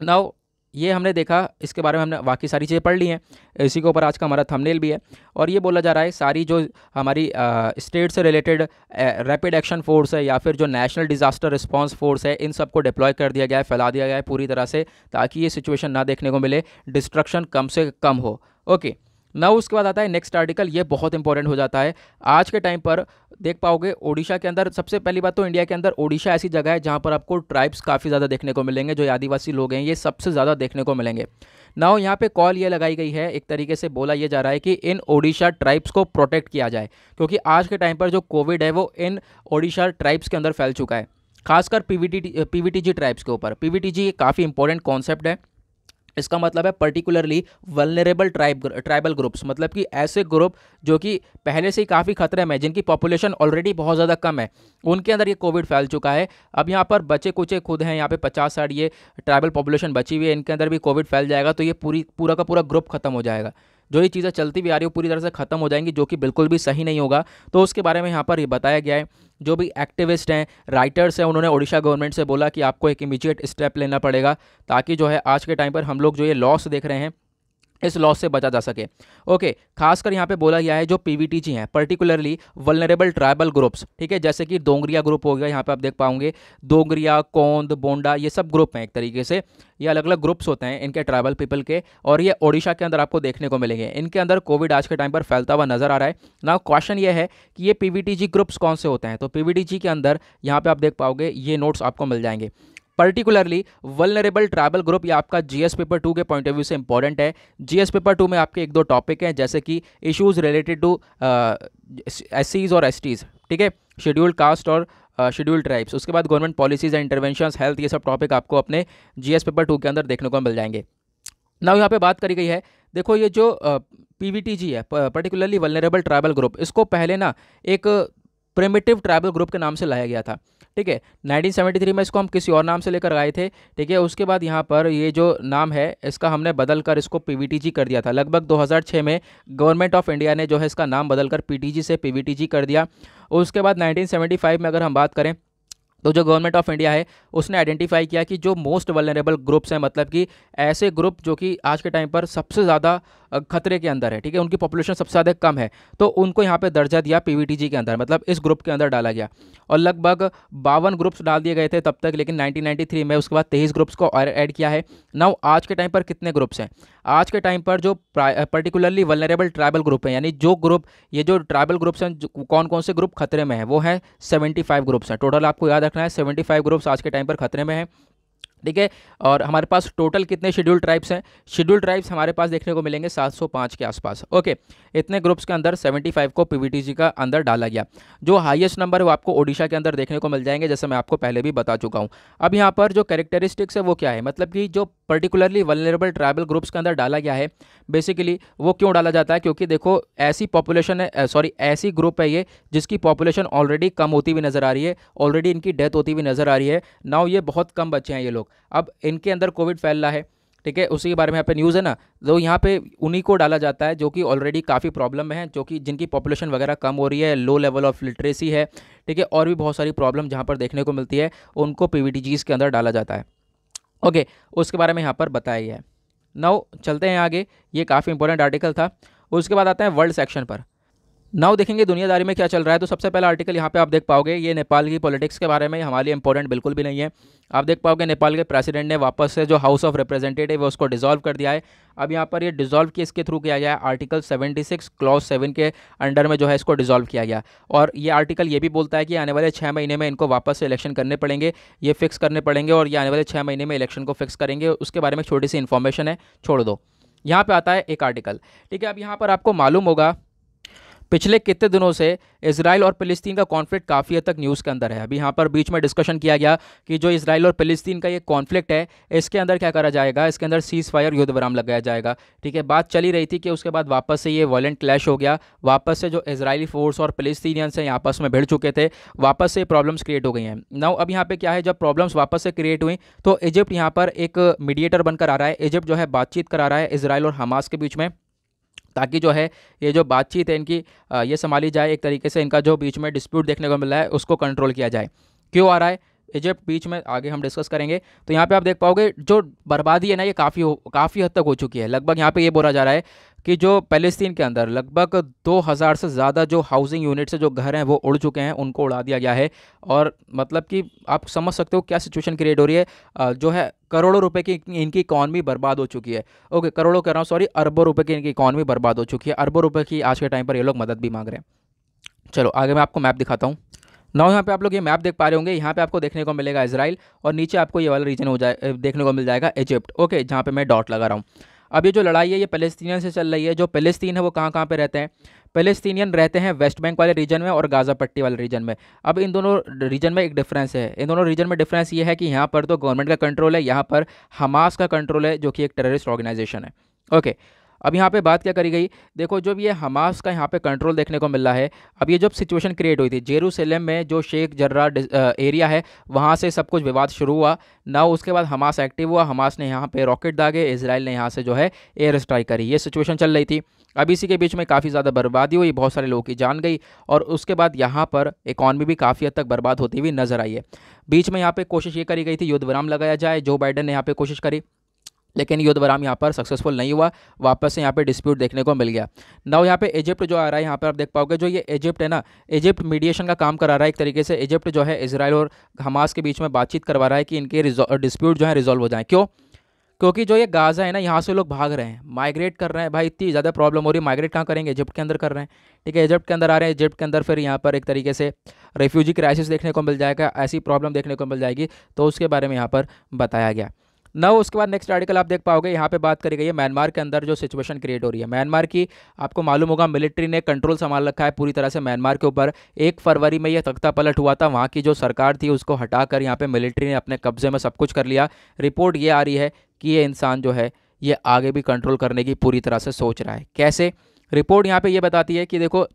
Speaker 1: नाउ ये हमने देखा इसके बारे में हमने बाकी सारी चीज़ें पढ़ ली हैं इसी के ऊपर आज का हमारा थंबनेल भी है और ये बोला जा रहा है सारी जो हमारी स्टेट से रिलेटेड रैपिड एक्शन फोर्स है या फिर जो नेशनल डिजास्टर रिस्पांस फोर्स है इन सबको डिप्लॉय कर दिया गया है फैला दिया गया है पूरी तरह से ताकि ये सिचुएशन ना देखने को मिले डिस्ट्रक्शन कम से कम हो ओके नाउ उसके बाद आता है नेक्स्ट आर्टिकल ये बहुत इंपॉर्टेंट हो जाता है आज के टाइम पर देख पाओगे ओडिशा के अंदर सबसे पहली बात तो इंडिया के अंदर ओडिशा ऐसी जगह है जहाँ पर आपको ट्राइब्स काफ़ी ज़्यादा देखने को मिलेंगे जो आदिवासी लोग हैं ये सबसे ज़्यादा देखने को मिलेंगे नाउ यहाँ पे कॉल ये लगाई गई है एक तरीके से बोला ये जा रहा है कि इन ओडिशा ट्राइब्स को प्रोटेक्ट किया जाए क्योंकि आज के टाइम पर जो कोविड है वो इन ओडिशा ट्राइब्स के अंदर फैल चुका है खासकर पी वी टी ट्राइब्स के ऊपर पी काफ़ी इंपॉर्टेंट कॉन्सेप्ट है इसका मतलब है particularly vulnerable tribe tribal groups मतलब कि ऐसे ग्रुप जो कि पहले से ही काफ़ी खतरे में जिनकी पॉपुलेशन ऑलरेडी बहुत ज़्यादा कम है उनके अंदर ये कोविड फैल चुका है अब यहाँ पर बचे कुचे खुद हैं यहाँ पे पचास साठ ये ट्राइबल पॉपुलेशन बची हुई है इनके अंदर भी कोविड फैल जाएगा तो ये पूरी पूरा का पूरा ग्रुप खत्म हो जाएगा जो ये चीज़ें चलती भी आ रही है पूरी तरह से ख़त्म हो जाएंगी जो कि बिल्कुल भी सही नहीं होगा तो उसके बारे में यहाँ पर ये बताया गया है जो भी एक्टिविस्ट हैं राइटर्स हैं उन्होंने ओडिशा गवर्नमेंट से बोला कि आपको एक इमीजिएट स्टेप लेना पड़ेगा ताकि जो है आज के टाइम पर हम लोग जो ये लॉस देख रहे हैं इस लॉस से बचा जा सके ओके okay, खासकर यहाँ पे बोला गया है जो पी वी हैं पर्टिकुलरली वलनरेबल ट्राइबल ग्रुप्स ठीक है जैसे कि डोंगरिया ग्रुप हो गया यहाँ पे आप देख पाओगे डोंगरिया कोंद बोंडा ये सब ग्रुप हैं एक तरीके से ये अलग अलग ग्रुप्स होते हैं इनके ट्राइबल पीपल के और ये ओडिशा के अंदर आपको देखने को मिलेंगे इनके अंदर कोविड आज के टाइम पर फैलता हुआ नजर आ रहा है ना क्वेश्चन ये है कि ये पी ग्रुप्स कौन से होते हैं तो पी के अंदर यहाँ पर आप देख पाओगे ये नोट्स आपको मिल जाएंगे पर्टिकुलरली वलनरेबल ट्राइबल ग्रुप ये आपका जीएस पेपर टू के पॉइंट ऑफ व्यू से इंपॉर्टेंट है जीएस पेपर टू में आपके एक दो टॉपिक हैं जैसे कि इश्यूज रिलेटेड टू एस और एस ठीक है शेड्यूल्ड कास्ट और शेड्यूल uh, ट्राइब्स उसके बाद government policies and intervention health ये सब टॉपिक आपको अपने एस पेपर टू के अंदर देखने को मिल जाएंगे ना यहाँ पे बात करी गई है देखो ये जो टी uh, जी है पर्टिकुलरली वलनरेबल ट्राइबल ग्रुप इसको पहले ना एक प्रेमेटिव ट्राइबल ग्रुप के नाम से लाया गया था ठीक है सेवेंटी थ्री में इसको हम किसी और नाम से लेकर आए थे ठीक है उसके बाद यहाँ पर ये जो नाम है इसका हमने बदल कर इसको पीवीटीजी कर दिया था लगभग 2006 में गवर्नमेंट ऑफ इंडिया ने जो है इसका नाम बदलकर पीटीजी से पीवीटीजी कर दिया उसके बाद 1975 में अगर हम बात करें तो जो गवर्नमेंट ऑफ इंडिया है उसने आइडेंटिफाई किया कि जो मोस्ट वलनरेबल ग्रुप्स हैं मतलब कि ऐसे ग्रुप जो कि आज के टाइम पर सबसे ज़्यादा खतरे के अंदर है ठीक है उनकी पॉपुलेशन सबसे ज़्यादा कम है तो उनको यहाँ पे दर्जा दिया पीवीटीजी के अंदर मतलब इस ग्रुप के अंदर डाला गया और लगभग बावन ग्रुप्स डाल दिए गए थे तब तक लेकिन नाइनटीन में उसके बाद तेईस ग्रुप्स को ऐड किया है नाउ आज के टाइम पर कितने ग्रुप्स हैं आज के टाइम पर जो पर्टिकुलरली वलनरेबल ट्राइबल ग्रुप हैं यानी जो ग्रुप ये जो ट्राइबल ग्रुप्स हैं कौन कौन से ग्रुप खतरे में हैं वो हैं सेवेंटी ग्रुप्स हैं टोटल आपको याद रखना है सेवेंटी फाइव ग्रुप्स आज के टाइम पर खतरे में है ठीक है और हमारे पास टोटल कितने शेड्यूल ट्राइब्स हैं शेड्यूल ट्राइब्स हमारे पास देखने को मिलेंगे 705 के आसपास ओके इतने ग्रुप्स के अंदर 75 को पीवीटीसी का अंदर डाला गया जो हाईएस्ट नंबर है वो आपको ओडिशा के अंदर देखने को मिल जाएंगे जैसे मैं आपको पहले भी बता चुका हूँ अब यहाँ पर जो कैरेक्टरिस्टिक्स है वो क्या है मतलब कि जो पर्टिकुलरली वलनरेबल ट्राइबल ग्रुप्स के अंदर डाला गया है बेसिकली वो क्यों डाला जाता है क्योंकि देखो ऐसी पॉपुलेशन है सॉरी ऐसी ग्रुप है ये जिसकी पॉपुलेशन ऑलरेडी कम होती हुई नज़र आ रही है ऑलरेडी इनकी डेथ होती हुई नज़र आ रही है नाउ ये बहुत कम बच्चे हैं ये लोग अब इनके अंदर कोविड फैल रहा है ठीक है उसी के बारे में यहाँ पे न्यूज़ है ना तो यहाँ पे उन्हीं को डाला जाता है जो कि ऑलरेडी काफ़ी प्रॉब्लम में है जो कि जिनकी पॉपुलेशन वगैरह कम हो रही है लो लेवल ऑफ लिटरेसी है ठीक है और भी बहुत सारी प्रॉब्लम जहाँ पर देखने को मिलती है उनको पी के अंदर डाला जाता है ओके उसके बारे में यहाँ पर बताया गया है नौ चलते हैं आगे ये काफ़ी इंपॉर्टेंट आर्टिकल था उसके बाद आते हैं वर्ल्ड सेक्शन पर नाउ देखेंगे दुनियादारी में क्या चल रहा है तो सबसे पहला आर्टिकल यहाँ पे आप देख पाओगे ये नेपाल की पॉलिटिक्स के बारे में हमारे लिए इंपॉर्टेंट बिल्कुल भी नहीं है आप देख पाओगे नेपाल के प्रेसिडेंट ने वापस से जो हाउस ऑफ रिप्रेजेंटेटिव है उसको डिसॉल्व कर दिया है अब यहाँ पर ये डिसॉल्व किस के थ्रू किया गया article seventy six clause seven के अंडर में जो है इसको डिजोल्व किया गया और ये आर्टिकल ये भी बोलता है कि आने वाले छः महीने में इनको वापस से इलेक्शन करने पड़ेंगे ये फिक्स करने पड़ेंगे और ये आने वाले छः महीने में इलेक्शन को फिक्स करेंगे उसके बारे में छोटी सी इन्फॉर्मेशन है छोड़ दो यहाँ पर आता है एक आर्टिकल ठीक है अब यहाँ पर आपको मालूम होगा पिछले कितने दिनों से इसराइल और फिलिस्तीन का कॉन्फ्लिक्ट काफ़ी हद तक न्यूज़ के अंदर है अभी यहाँ पर बीच में डिस्कशन किया गया कि जो इसराइल और फिलिस्तीन का ये कॉन्फ्लिक्ट है इसके अंदर क्या करा जाएगा इसके अंदर सीज़ फायर युद्ध विराम लगाया जाएगा ठीक है बात चली रही थी कि उसके बाद वापस से ये वॉलेंट क्लैश हो गया वापस से जो इसराइली फोर्स और फिलिस्तीनियंस हैं आपस में भिड़ चुके थे वापस से प्रॉब्लम्स क्रिएट हो गई हैं नाउ अब यहाँ पर क्या है जब प्रॉब्लम्स वापस से क्रिएट हुई तो इजिप्ट यहाँ पर एक मीडिएटर बनकर आ रहा है इजिप्ट जो है बातचीत करा रहा है इसराइल और हमास के बीच में ताकि जो है ये जो बातचीत है इनकी ये संभाली जाए एक तरीके से इनका जो बीच में डिस्प्यूट देखने को मिला है उसको कंट्रोल किया जाए क्यों आ रहा है इजिप्ट बीच में आगे हम डिस्कस करेंगे तो यहाँ पे आप देख पाओगे जो बर्बादी है ना ये काफ़ी काफ़ी हद तक हो चुकी है लगभग यहाँ पे ये बोला जा रहा है कि जो फ़लस्तीन के अंदर लगभग 2000 से ज़्यादा जो हाउसिंग यूनिट से जो घर हैं वो उड़ चुके हैं उनको उड़ा दिया गया है और मतलब कि आप समझ सकते हो क्या सिचुएशन क्रिएट हो रही है जो है करोड़ों रुपए की इनकी इकॉनमी बर्बाद हो चुकी है ओके करोड़ों कह रहा हूँ सॉरी अरबों रुपये की इनकी इकॉनमी बर्बाद हो चुकी है अरबों रुपये की आज के टाइम पर ये लोग मदद भी मांग रहे हैं चलो आगे मैं आपको मैप दिखाता हूँ नौ यहाँ पे आप लोग ये मैप देख पा रहे होंगे यहाँ पे आपको देखने को मिलेगा इसराइल और नीचे आपको ये वाला रीजन हो जाए देखने को मिल जाएगा इजिप्ट ओके जहाँ पे मैं डॉट लगा रहा हूँ अब ये जो लड़ाई है ये फ़लस्तीनियन से चल रही है जो फ़लस्तीन है वो कहाँ कहाँ पर रहते हैं फ़लस्तीनियन रहते हैं वेस्ट बैंक वाले रीजन में और गाज़ा पट्टी वाले रीजन में अब इन दोनों रीजन में एक डिफरेंस है इन दोनों रीजन में डिफरेंस ये है कि यहाँ पर तो गवर्नमेंट का कंट्रोल है यहाँ पर हमास का कंट्रोल है जो कि एक टेररिस्ट ऑर्गेनाइजेशन है ओके okay. अब यहाँ पे बात क्या करी गई देखो जब ये हमास का यहाँ पे कंट्रोल देखने को मिला है अब ये जब सिचुएशन क्रिएट हुई थी जेरूसलम में जो शेख जर्रा एरिया है वहाँ से सब कुछ विवाद शुरू हुआ ना उसके बाद हमास एक्टिव हुआ हमास ने यहाँ पे रॉकेट दागे इसराइल ने यहाँ से जो है एयर स्ट्राइक करी ये सिचुएशन चल रही थी अब इसी के बीच में काफ़ी ज़्यादा बर्बादी हुई बहुत सारे लोगों की जान गई और उसके बाद यहाँ पर इकॉनमी भी काफ़ी हद तक बर्बाद होती हुई नजर आई है बीच में यहाँ पर कोशिश ये करी गई थी युद्ध विराम लगाया जाए जो बाइडन ने यहाँ पर कोशिश करी लेकिन युद्ध विराम यहाँ पर सक्सेसफुल नहीं हुआ वापस से यहाँ पे डिस्प्यूट देखने को मिल गया नाउ यहाँ पे इजिप्ट जो आ रहा है यहाँ पर आप देख पाओगे जो ये इजिप्ट है ना इजिप्ट मीडिएशन का काम करा रहा है एक तरीके से इजिप्ट जो है इसराइल और हमास के बीच में बातचीत करवा रहा है कि इनके डिस्प्यूट जो है रिजोल्व हो जाए क्यों क्योंकि जो ये गाज़ा है ना यहाँ से लोग भाग रहे हैं माइग्रेट कर रहे हैं भाई इतनी ज़्यादा प्रॉब्लम हो रही है माइग्रेट कहाँ करेंगे इजिप्ट के अंदर कर रहे हैं ठीक है इजिप्ट के अंदर आ रहे हैं इजिप्ट के अंदर फिर यहाँ पर एक तरीके से रेफ्यूजी क्राइसिस देखने को मिल जाएगा ऐसी प्रॉब्लम देखने को मिल जाएगी तो उसके बारे में यहाँ पर बताया गया ना उसके बाद नेक्स्ट आर्टिकल आप देख पाओगे यहाँ पे बात करी गई है म्यांमार के अंदर जो सिचुएशन क्रिएट हो रही है म्यांमार की आपको मालूम होगा मिलिट्री ने कंट्रोल संभाल रखा है पूरी तरह से म्यांमार के ऊपर एक फरवरी में यह तख्ता पलट हुआ था वहाँ की जो सरकार थी उसको हटाकर यहाँ पर मिलिट्री ने अपने कब्जे में सब कुछ कर लिया रिपोर्ट ये आ रही है कि ये इंसान जो है ये आगे भी कंट्रोल करने की पूरी तरह से सोच रहा है कैसे रिपोर्ट यहाँ पर यह बताती है कि देखो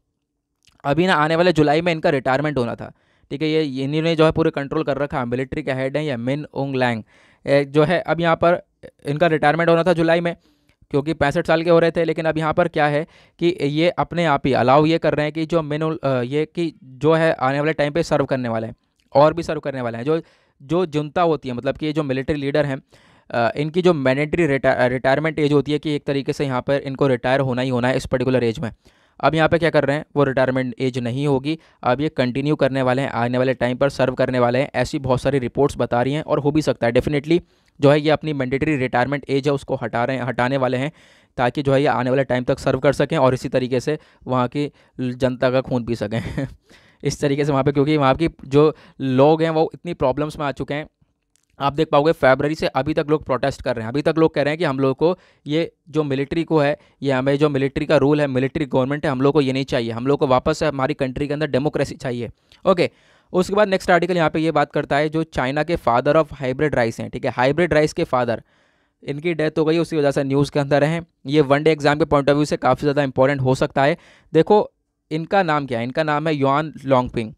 Speaker 1: अभी ना आने वाले जुलाई में इनका रिटायरमेंट होना था ठीक है ये इन्हीं ने जो है पूरे कंट्रोल कर रखा है मिलिट्री का हेड है या मिन ओंग लैंग जो है अब यहाँ पर इनका रिटायरमेंट होना था जुलाई में क्योंकि पैंसठ साल के हो रहे थे लेकिन अब यहाँ पर क्या है कि ये अपने आप ही अलाउ ये कर रहे हैं कि जो मेन ये कि जो है आने वाले टाइम पे सर्व करने वाले हैं और भी सर्व करने वाले हैं जो जो जनता होती है मतलब कि जो मिलिट्री लीडर हैं इनकी जो मैनेटरी रिटायरमेंट एज होती है कि एक तरीके से यहाँ पर इनको रिटायर होना ही होना है इस पर्टिकुलर एज में अब यहाँ पे क्या कर रहे हैं वो रिटायरमेंट एज नहीं होगी अब ये कंटिन्यू करने वाले हैं आने वाले टाइम पर सर्व करने वाले हैं ऐसी बहुत सारी रिपोर्ट्स बता रही हैं और हो भी सकता है डेफिनेटली जो है ये अपनी मैंडेटरी रिटायरमेंट एज है उसको हटा रहे हैं हटाने वाले हैं ताकि जो है ये आने वाले टाइम तक सर्व कर सकें और इसी तरीके से वहाँ की जनता का खून पी सकें इस तरीके से वहाँ पर क्योंकि वहाँ की जो लोग हैं वो इतनी प्रॉब्लम्स में आ चुके हैं आप देख पाओगे फेबररी से अभी तक लोग प्रोटेस्ट कर रहे हैं अभी तक लोग कह रहे हैं कि हम लोग को ये जो मिलिट्री को है ये हमें जो मिलिट्री का रूल है मिलिट्री गवर्नमेंट है हम लोग को ये नहीं चाहिए हम लोग को वापस हमारी कंट्री के अंदर डेमोक्रेसी चाहिए ओके उसके बाद नेक्स्ट आर्टिकल यहाँ पर ये बात करता है जो चाइना के फादर ऑफ हाइब्रिड राइस हैं ठीक है हाइब्रिड राइस के फादर इनकी डेथ हो गई उसकी वजह से न्यूज़ के अंदर हैं ये वनडे एग्जाम के पॉइंट ऑफ व्यू से काफ़ी ज़्यादा इंपॉर्टेंट हो सकता है देखो इनका नाम क्या है इनका नाम है युआन लॉन्गपिंग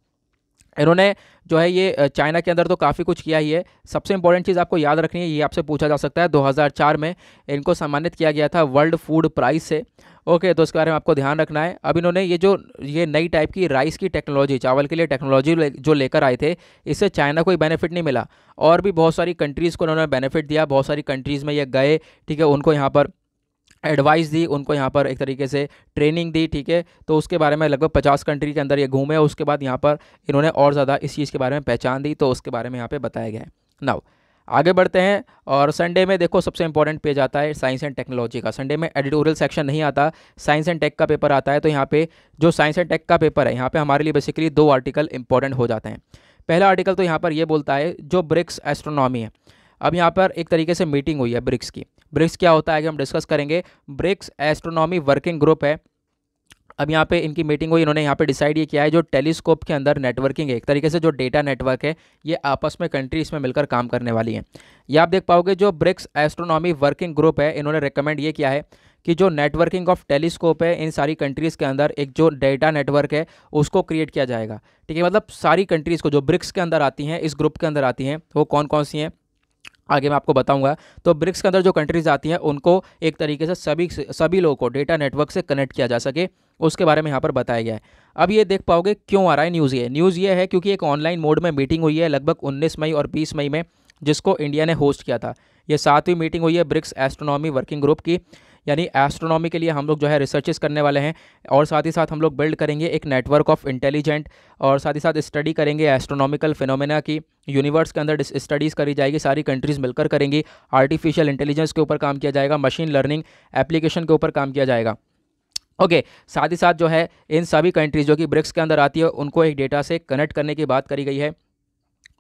Speaker 1: इन्होंने जो है ये चाइना के अंदर तो काफ़ी कुछ किया ही है सबसे इंपॉर्टेंट चीज़ आपको याद रखनी है ये आपसे पूछा जा सकता है 2004 में इनको सम्मानित किया गया था वर्ल्ड फूड प्राइस से ओके तो इसके बारे में आपको ध्यान रखना है अब इन्होंने ये जो ये नई टाइप की राइस की टेक्नोलॉजी चावल के लिए टेक्नोलॉजी जो लेकर आए थे इससे चाइना कोई बेनिफिट नहीं मिला और भी बहुत सारी कंट्रीज़ को इन्होंने बेनिफिट दिया बहुत सारी कंट्रीज़ में ये गए ठीक है उनको यहाँ पर एडवाइस दी उनको यहाँ पर एक तरीके से ट्रेनिंग दी ठीक है तो उसके बारे में लगभग पचास कंट्री के अंदर ये घूमे और उसके बाद यहाँ पर इन्होंने और ज़्यादा इस चीज़ के बारे में पहचान दी तो उसके बारे में यहाँ पर बताया गया है नाउ आगे बढ़ते हैं और संडे में देखो सबसे इंपॉर्टेंट पेज आता है साइंस एंड टेक्नोलॉजी का संडे में एडिटोरियल सेक्शन नहीं आता साइंस एंड टेक का पेपर आता है तो यहाँ पे जो साइंस एंड टेक का पेपर है यहाँ पे हमारे लिए बेसिकली दो आर्टिकल इंपॉर्टेंट हो जाते हैं पहला आर्टिकल तो यहाँ पर यह बोलता है जो ब्रिक्स एस्ट्रोनॉमी है अब यहाँ पर एक तरीके से मीटिंग हुई है ब्रिक्स की ब्रिक्स क्या होता है कि हम डिस्कस करेंगे ब्रिक्स एस्ट्रोनॉमी वर्किंग ग्रुप है अब यहाँ पे इनकी मीटिंग हुई इन्होंने यहाँ पे डिसाइड ये किया है जो टेलीस्कोप के अंदर नेटवर्किंग है एक तरीके से जो डेटा नेटवर्क है ये आपस में कंट्री इसमें मिलकर काम करने वाली है या आप देख पाओगे जो ब्रिक्स एस्ट्रोनॉमी वर्किंग ग्रुप है इन्होंने रिकमेंड ये किया है कि जो नेटवर्किंग ऑफ टेलीस्कोप है इन सारी कंट्रीज़ के अंदर एक जो डेटा नेटवर्क है उसको क्रिएट किया जाएगा ठीक है मतलब सारी कंट्रीज़ को जो ब्रिक्स के अंदर आती हैं इस ग्रुप के अंदर आती हैं वो कौन कौन सी हैं आगे मैं आपको बताऊंगा तो ब्रिक्स के अंदर जो कंट्रीज़ आती हैं उनको एक तरीके से सभी सभी लोगों को डेटा नेटवर्क से कनेक्ट किया जा सके उसके बारे में यहाँ पर बताया गया है अब ये देख पाओगे क्यों आ रहा है न्यूज़ ये न्यूज़ ये है क्योंकि एक ऑनलाइन मोड में मीटिंग हुई है लगभग उन्नीस मई और बीस मई में जिसको इंडिया ने होस्ट किया था ये सातवीं मीटिंग हुई है ब्रिक्स एस्ट्रोनॉमी वर्किंग ग्रुप की यानी एस्ट्रोनॉमी के लिए हम लोग जो है रिसर्चेस करने वाले हैं और साथ ही साथ हम लोग बिल्ड करेंगे एक नेटवर्क ऑफ इंटेलिजेंट और साथ ही साथ स्टडी करेंगे एस्ट्रोनॉमिकल फिनोमेना की यूनिवर्स के अंदर स्टडीज़ करी जाएगी सारी कंट्रीज़ मिलकर करेंगी आर्टिफिशियल इंटेलिजेंस के ऊपर काम किया जाएगा मशीन लर्निंग एप्लीकेशन के ऊपर काम किया जाएगा ओके okay, साथ ही साथ जो है इन सभी कंट्रीज़ जो कि ब्रिक्स के अंदर आती है उनको एक डेटा से कनेक्ट करने की बात करी गई है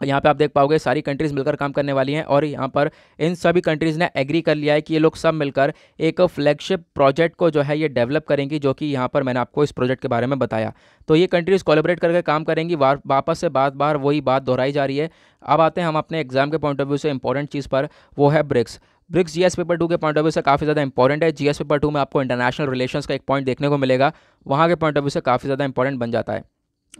Speaker 1: और यहाँ पे आप देख पाओगे सारी कंट्रीज़ मिलकर काम करने वाली हैं और यहाँ पर इन सभी कंट्रीज़ ने एग्री कर लिया है कि ये लोग सब मिलकर एक फ्लैगशिप प्रोजेक्ट को जो है ये डेवलप करेंगी जो कि यहाँ पर मैंने आपको इस प्रोजेक्ट के बारे में बताया तो ये कंट्रीज़ कोलेबरेट करके काम करेंगी वापस से बार बार वही बात दोहराई जा रही है अब आते हैं हम अपने एग्जाम के पॉइंट ऑफ व्यू से इंपॉर्टेंट चीज़ पर वो है BRICS BRICS GS paper two के पॉइंट ऑफ व्यू से काफ़ी ज़्यादा इंपॉर्टेंट है जीएस पेपर टू में आपको इंटरनेशनल रिलेशंस का एक पॉइंट देखने को मिलेगा वहाँ के पॉइंट ऑफ व्यू से काफ़ी ज़्यादा इंपॉर्टेंट बन जाता है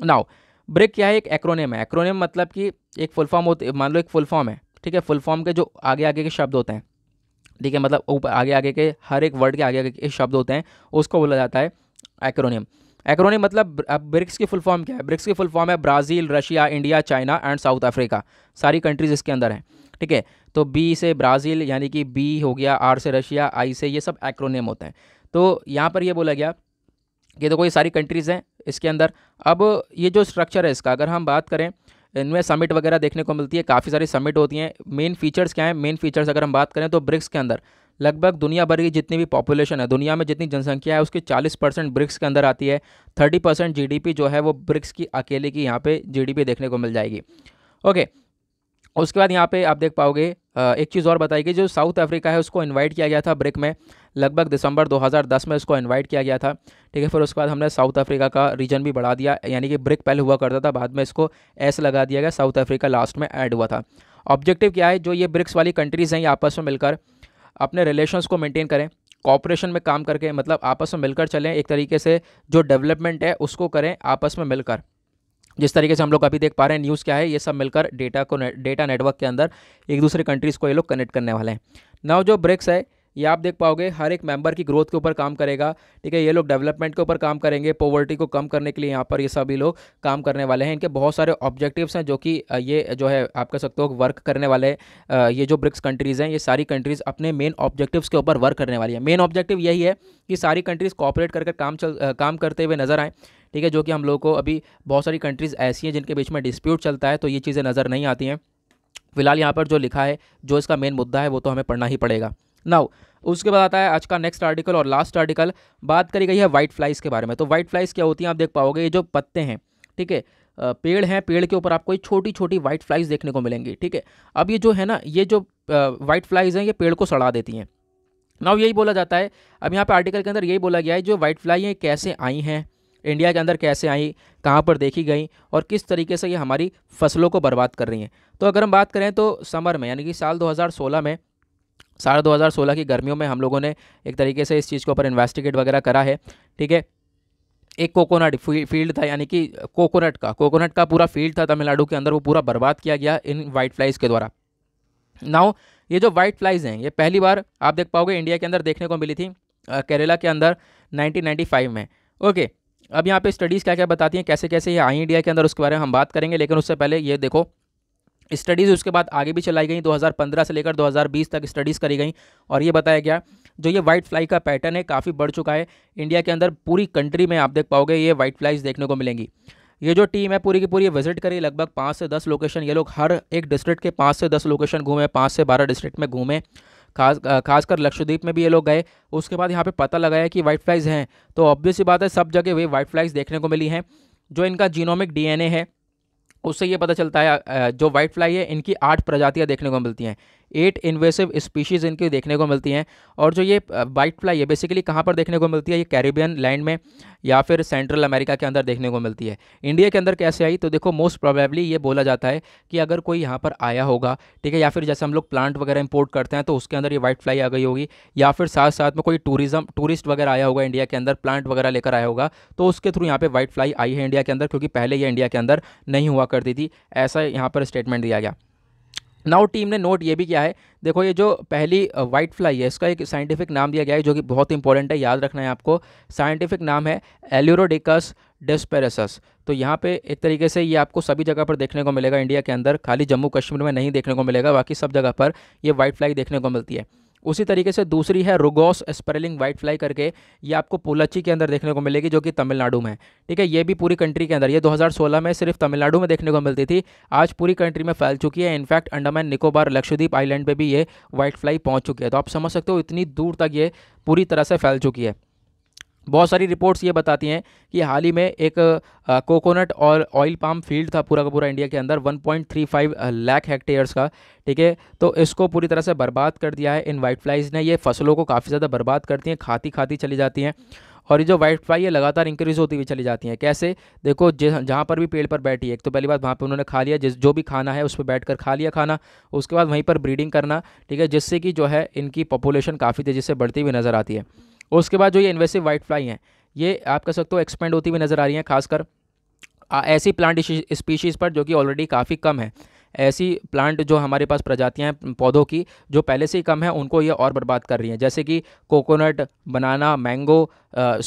Speaker 1: नाउ ब्रिक क्या है एक एक्रोनेम है एक्रोनेम मतलब कि एक फुल फॉर्म होती मान लो एक फुल फॉर्म है ठीक है फुल फॉर्म के जो आगे आगे के शब्द होते हैं ठीक है मतलब ऊपर आगे आगे के हर एक वर्ड के आगे आगे के शब्द होते हैं उसको बोला जाता है एक्रोनियम एक्रोनियम मतलब अब ब्रिक्स की फुल फॉर्म क्या है ब्रिक्स की फुल फॉर्म है Brazil Russia India China and South Africa सारी कंट्रीज़ इसके अंदर हैं ठीक है तो बी से ब्राज़ील यानी कि बी हो गया आर से रशिया आई से ये सब एक्रोनियम होते हैं तो यहाँ पर यह बोला गया कि देखो ये सारी कंट्रीज़ हैं इसके अंदर अब ये जो स्ट्रक्चर है इसका अगर हम बात करें इनमें समिट वगैरह देखने को मिलती है काफ़ी सारी समिट होती हैं मेन फीचर्स क्या हैं मेन फीचर्स अगर हम बात करें तो ब्रिक्स के अंदर लगभग दुनिया भर की जितनी भी पॉपुलेशन है दुनिया में जितनी जनसंख्या है उसकी 40 परसेंट ब्रिक्स के अंदर आती है 30 परसेंट जी जो है वो ब्रिक्स की अकेले की यहाँ पे जी देखने को मिल जाएगी ओके उसके बाद यहाँ पे आप देख पाओगे एक चीज़ और बताई गई जो साउथ अफ्रीका है उसको इनवाइट किया गया था ब्रिक में लगभग दिसंबर 2010 में उसको इनवाइट किया गया था ठीक है फिर उसके बाद हमने साउथ अफ्रीका का रीजन भी बढ़ा दिया यानी कि ब्रिक पहले हुआ करता था बाद में इसको एस लगा दिया गया साउथ अफ्रीका लास्ट में ऐड हुआ था ऑब्जेक्टिव क्या है जो ये ब्रिक्स वाली कंट्रीज़ हैं ये आपस में मिलकर अपने रिलेशंस को मेनटेन करें कॉपरेशन में काम करके मतलब आपस में मिलकर चलें एक तरीके से जो डेवलपमेंट है उसको करें आपस में मिलकर जिस तरीके से हम लोग अभी देख पा रहे हैं न्यूज़ क्या है ये सब मिलकर डेटा को डेटा नेटवर्क के अंदर एक दूसरे कंट्रीज़ को ये लोग कनेक्ट करने वाले हैं नव जो ब्रिक्स है ये आप देख पाओगे हर एक मेंबर की ग्रोथ के ऊपर काम करेगा ठीक है ये लोग डेवलपमेंट के ऊपर काम करेंगे पॉवर्टी को कम करने के लिए यहाँ पर ये सभी लोग काम करने वाले हैं इनके बहुत सारे ऑब्जेक्टिव्स हैं जो कि ये जो है आप कह सकते हो वर्क करने वाले ये जो ब्रिक्स कंट्रीज़ हैं ये सारी कंट्रीज़ अपने मेन ऑब्जेक्टिव्स के ऊपर वर्क करने वाली है मेन ऑब्जेक्टिव यही है कि सारी कंट्रीज़ कॉपरेट करके कर काम चल काम करते हुए नजर आएँ ठीक है जो कि हम लोग को अभी बहुत सारी कंट्रीज़ ऐसी हैं जिनके बीच में डिस्प्यूट चलता है तो ये चीज़ें नज़र नहीं आती हैं फिलहाल यहाँ पर जो लिखा है जो इसका मेन मुद्दा है वो तो हमें पढ़ना ही पड़ेगा नाउ उसके बाद आता है आज का नेक्स्ट आर्टिकल और लास्ट आर्टिकल बात करी गई है वाइट फ्लाइज़ के बारे में तो वाइट फ्लाइज़ क्या होती हैं आप देख पाओगे ये जो पत्ते हैं ठीक है पेड़ हैं पेड़ के ऊपर आपको ये छोटी छोटी वाइट फ्लाइज़ देखने को मिलेंगी ठीक है अब ये जो है ना ये जो वाइट फ्लाइज़ हैं ये पेड़ को सड़ा देती हैं नाउ यही बोला जाता है अब यहाँ पर आर्टिकल के अंदर यही बोला गया है जो वाइट फ्लाई हैं कैसे आई हैं इंडिया के अंदर कैसे आई कहाँ पर देखी गई और किस तरीके से ये हमारी फसलों को बर्बाद कर रही हैं तो अगर हम बात करें तो समर में यानी कि साल 2016 में साल 2016 की गर्मियों में हम लोगों ने एक तरीके से इस चीज़ के ऊपर इन्वेस्टिगेट वगैरह करा है ठीक है एक कोकोनट फील्ड था यानी कि कोकोनट का कोकोनट का पूरा फील्ड था तमिलनाडु के अंदर वो पूरा बर्बाद किया गया इन वाइट फ्लाइज के द्वारा नाउ ये जो वाइट फ्लाइज हैं ये पहली बार आप देख पाओगे इंडिया के अंदर देखने को मिली थी केरला के अंदर 1995 में ओके अब यहाँ पे स्टडीज़ क्या क्या बताती हैं कैसे कैसे ये आई इंडिया के अंदर उसके बारे में हम बात करेंगे लेकिन उससे पहले ये देखो स्टडीज़ उसके बाद आगे भी चलाई गई 2015 से लेकर 2020 तक स्टडीज़ करी गई और ये बताया गया जो ये वाइट फ्लाई का पैटर्न है काफ़ी बढ़ चुका है इंडिया के अंदर पूरी कंट्री में आप देख पाओगे ये वाइट फ्लाइज देखने को मिलेंगी ये जो टीम है पूरी की पूरी विजिट करी लगभग पाँच से दस लोकेशन ये लोग हर एक डिस्ट्रिक्ट के पाँच से दस लोकेशन घूमे पाँच से बारह डिस्ट्रिक्ट में घूमें खास खासकर लक्षद्वीप में भी ये लोग गए उसके बाद यहाँ पे पता लगाया कि वाइट फ्लाइज हैं तो ऑब्वियसली बात है सब जगह वे वाइट फ्लाइज देखने को मिली हैं जो इनका जीनोमिक डीएनए है उससे ये पता चलता है जो वाइट फ्लाई है इनकी आठ प्रजातियाँ देखने को मिलती हैं एट इन्वेसिव स्पीशीज़ इनकी देखने को मिलती हैं और जो ये वाइट फ्लाई है बेसिकली कहाँ पर देखने को मिलती है ये कैरिबियन लैंड में या फिर सेंट्रल अमेरिका के अंदर देखने को मिलती है इंडिया के अंदर कैसे आई तो देखो मोस्ट प्रोबेबली ये बोला जाता है कि अगर कोई यहाँ पर आया होगा ठीक है या फिर जैसे हम लोग प्लांट वगैरह इंपोर्ट करते हैं तो उसके अंदर ये वाइट फ्लाई आ गई होगी या फिर साथ साथ में कोई टूरिज्म टूरिस्ट वगैरह आया होगा इंडिया के अंदर प्लांट वगैरह लेकर आया होगा तो उसके थ्रू यहाँ पर वाइट फ्लाई आई है इंडिया के अंदर क्योंकि पहले ये इंडिया के अंदर नहीं हुआ करती थी ऐसा यहाँ पर स्टेटमेंट दिया गया नाउ टीम ने नोट ये भी किया है देखो ये जो पहली वाइट फ्लाई है इसका एक साइंटिफिक नाम दिया गया है जो कि बहुत इंपॉर्टेंट है याद रखना है आपको साइंटिफिक नाम है एल्यूरोडिकस डेस्पेरेसस तो यहाँ पे एक तरीके से ये आपको सभी जगह पर देखने को मिलेगा इंडिया के अंदर खाली जम्मू कश्मीर में नहीं देखने को मिलेगा बाकी सब जगह पर यह वाइट फ्लाई देखने को मिलती है उसी तरीके से दूसरी है रुगोस स्पेलिंग वाइट फ्लाई करके ये आपको पोलची के अंदर देखने को मिलेगी जो कि तमिलनाडु में ठीक है ये भी पूरी कंट्री के अंदर ये 2016 में सिर्फ तमिलनाडु में देखने को मिलती थी आज पूरी कंट्री में फैल चुकी है इनफैक्ट अंडमान निकोबार लक्षद्वीप आइलैंड पर भी ये वाइट फ्लाई पहुँच चुकी है तो आप समझ सकते हो इतनी दूर तक ये पूरी तरह से फैल चुकी है बहुत सारी रिपोर्ट्स ये बताती हैं कि हाल ही में एक कोकोनट और ऑयल पाम फील्ड था पूरा का पूरा इंडिया के अंदर 1.35 लाख हेक्टेयर्स का ठीक है तो इसको पूरी तरह से बर्बाद कर दिया है इन वाइट फ्लाइज ने ये फसलों को काफ़ी ज़्यादा बर्बाद करती हैं खाती खाती चली जाती हैं और ये जो वाइट फ्लाई है लगातार इंक्रीज़ होती हुई चली जाती हैं कैसे देखो जहाँ पर भी पेड़ पर बैठी है एक तो पहली बात वहाँ पर उन्होंने खा लिया जिस जो भी खाना है उस पर बैठ कर खा लिया खाना उसके बाद वहीं पर ब्रीडिंग करना ठीक है जिससे कि जो है इनकी पॉपुलेशन काफ़ी तेज़ी से बढ़ती हुई नज़र आती है और उसके बाद जो ये इन्वेसिव वाइट फ्लाई हैं ये आप कह सकते हो एक्सपेंड होती हुई नज़र आ रही हैं खासकर ऐसी प्लांट स्पीशीज़ पर जो कि ऑलरेडी काफ़ी कम है ऐसी प्लांट जो हमारे पास प्रजातियां हैं पौधों की जो पहले से ही कम है उनको ये और बर्बाद कर रही हैं जैसे कि कोकोनट बनाना मैंगो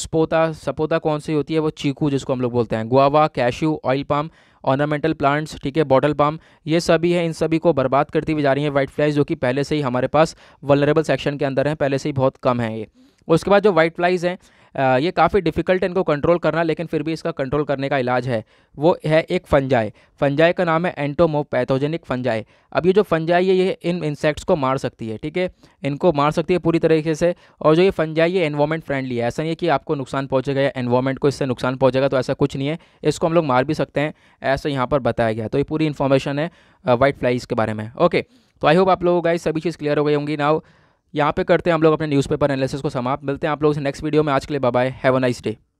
Speaker 1: स्पोता सपोता कौन सी होती है वो चीकू जिसको हम लोग बोलते हैं guava cashew oil palm ornamental plants ठीक है बॉटल पाम ये सभी हैं इन सभी को बर्बाद करती हुई जा रही हैं वाइट फ्लाइज जो कि पहले से ही हमारे पास वलरेबल सेक्शन के अंदर हैं पहले से ही बहुत कम है ये उसके बाद जो वाइट फ्लाइज़ हैं ये काफ़ी डिफ़िकल्ट है इनको कंट्रोल करना लेकिन फिर भी इसका कंट्रोल करने का इलाज है वो है एक फंजाए फंजाए का नाम है एंटोमोपैथोजेनिक फंजाए अब ये जो फंजाई है ये इन इंसेक्ट्स को मार सकती है ठीक है इनको मार सकती है पूरी तरीके से और जो ये फंजाई है एनवायरमेंट फ्रेंडली है ऐसा नहीं है कि आपको नुकसान पहुँचेगा या एनवायरमेंट को इससे नुकसान पहुँचेगा तो ऐसा कुछ नहीं है इसको हम लोग मार भी सकते हैं ऐसा यहाँ पर बताया गया तो ये पूरी इन्फॉर्मेशन है वाइट फ्लाइज के बारे में ओके तो आई होप आप लोगों का सभी चीज़ क्लियर हो गई होंगी नाउ यहाँ पे करते हैं हम लोग अपने न्यूज़पेपर एनालिसिस को समाप्त मिलते हैं आप लोगों से नेक्स्ट वीडियो में आज के लिए bye have a nice day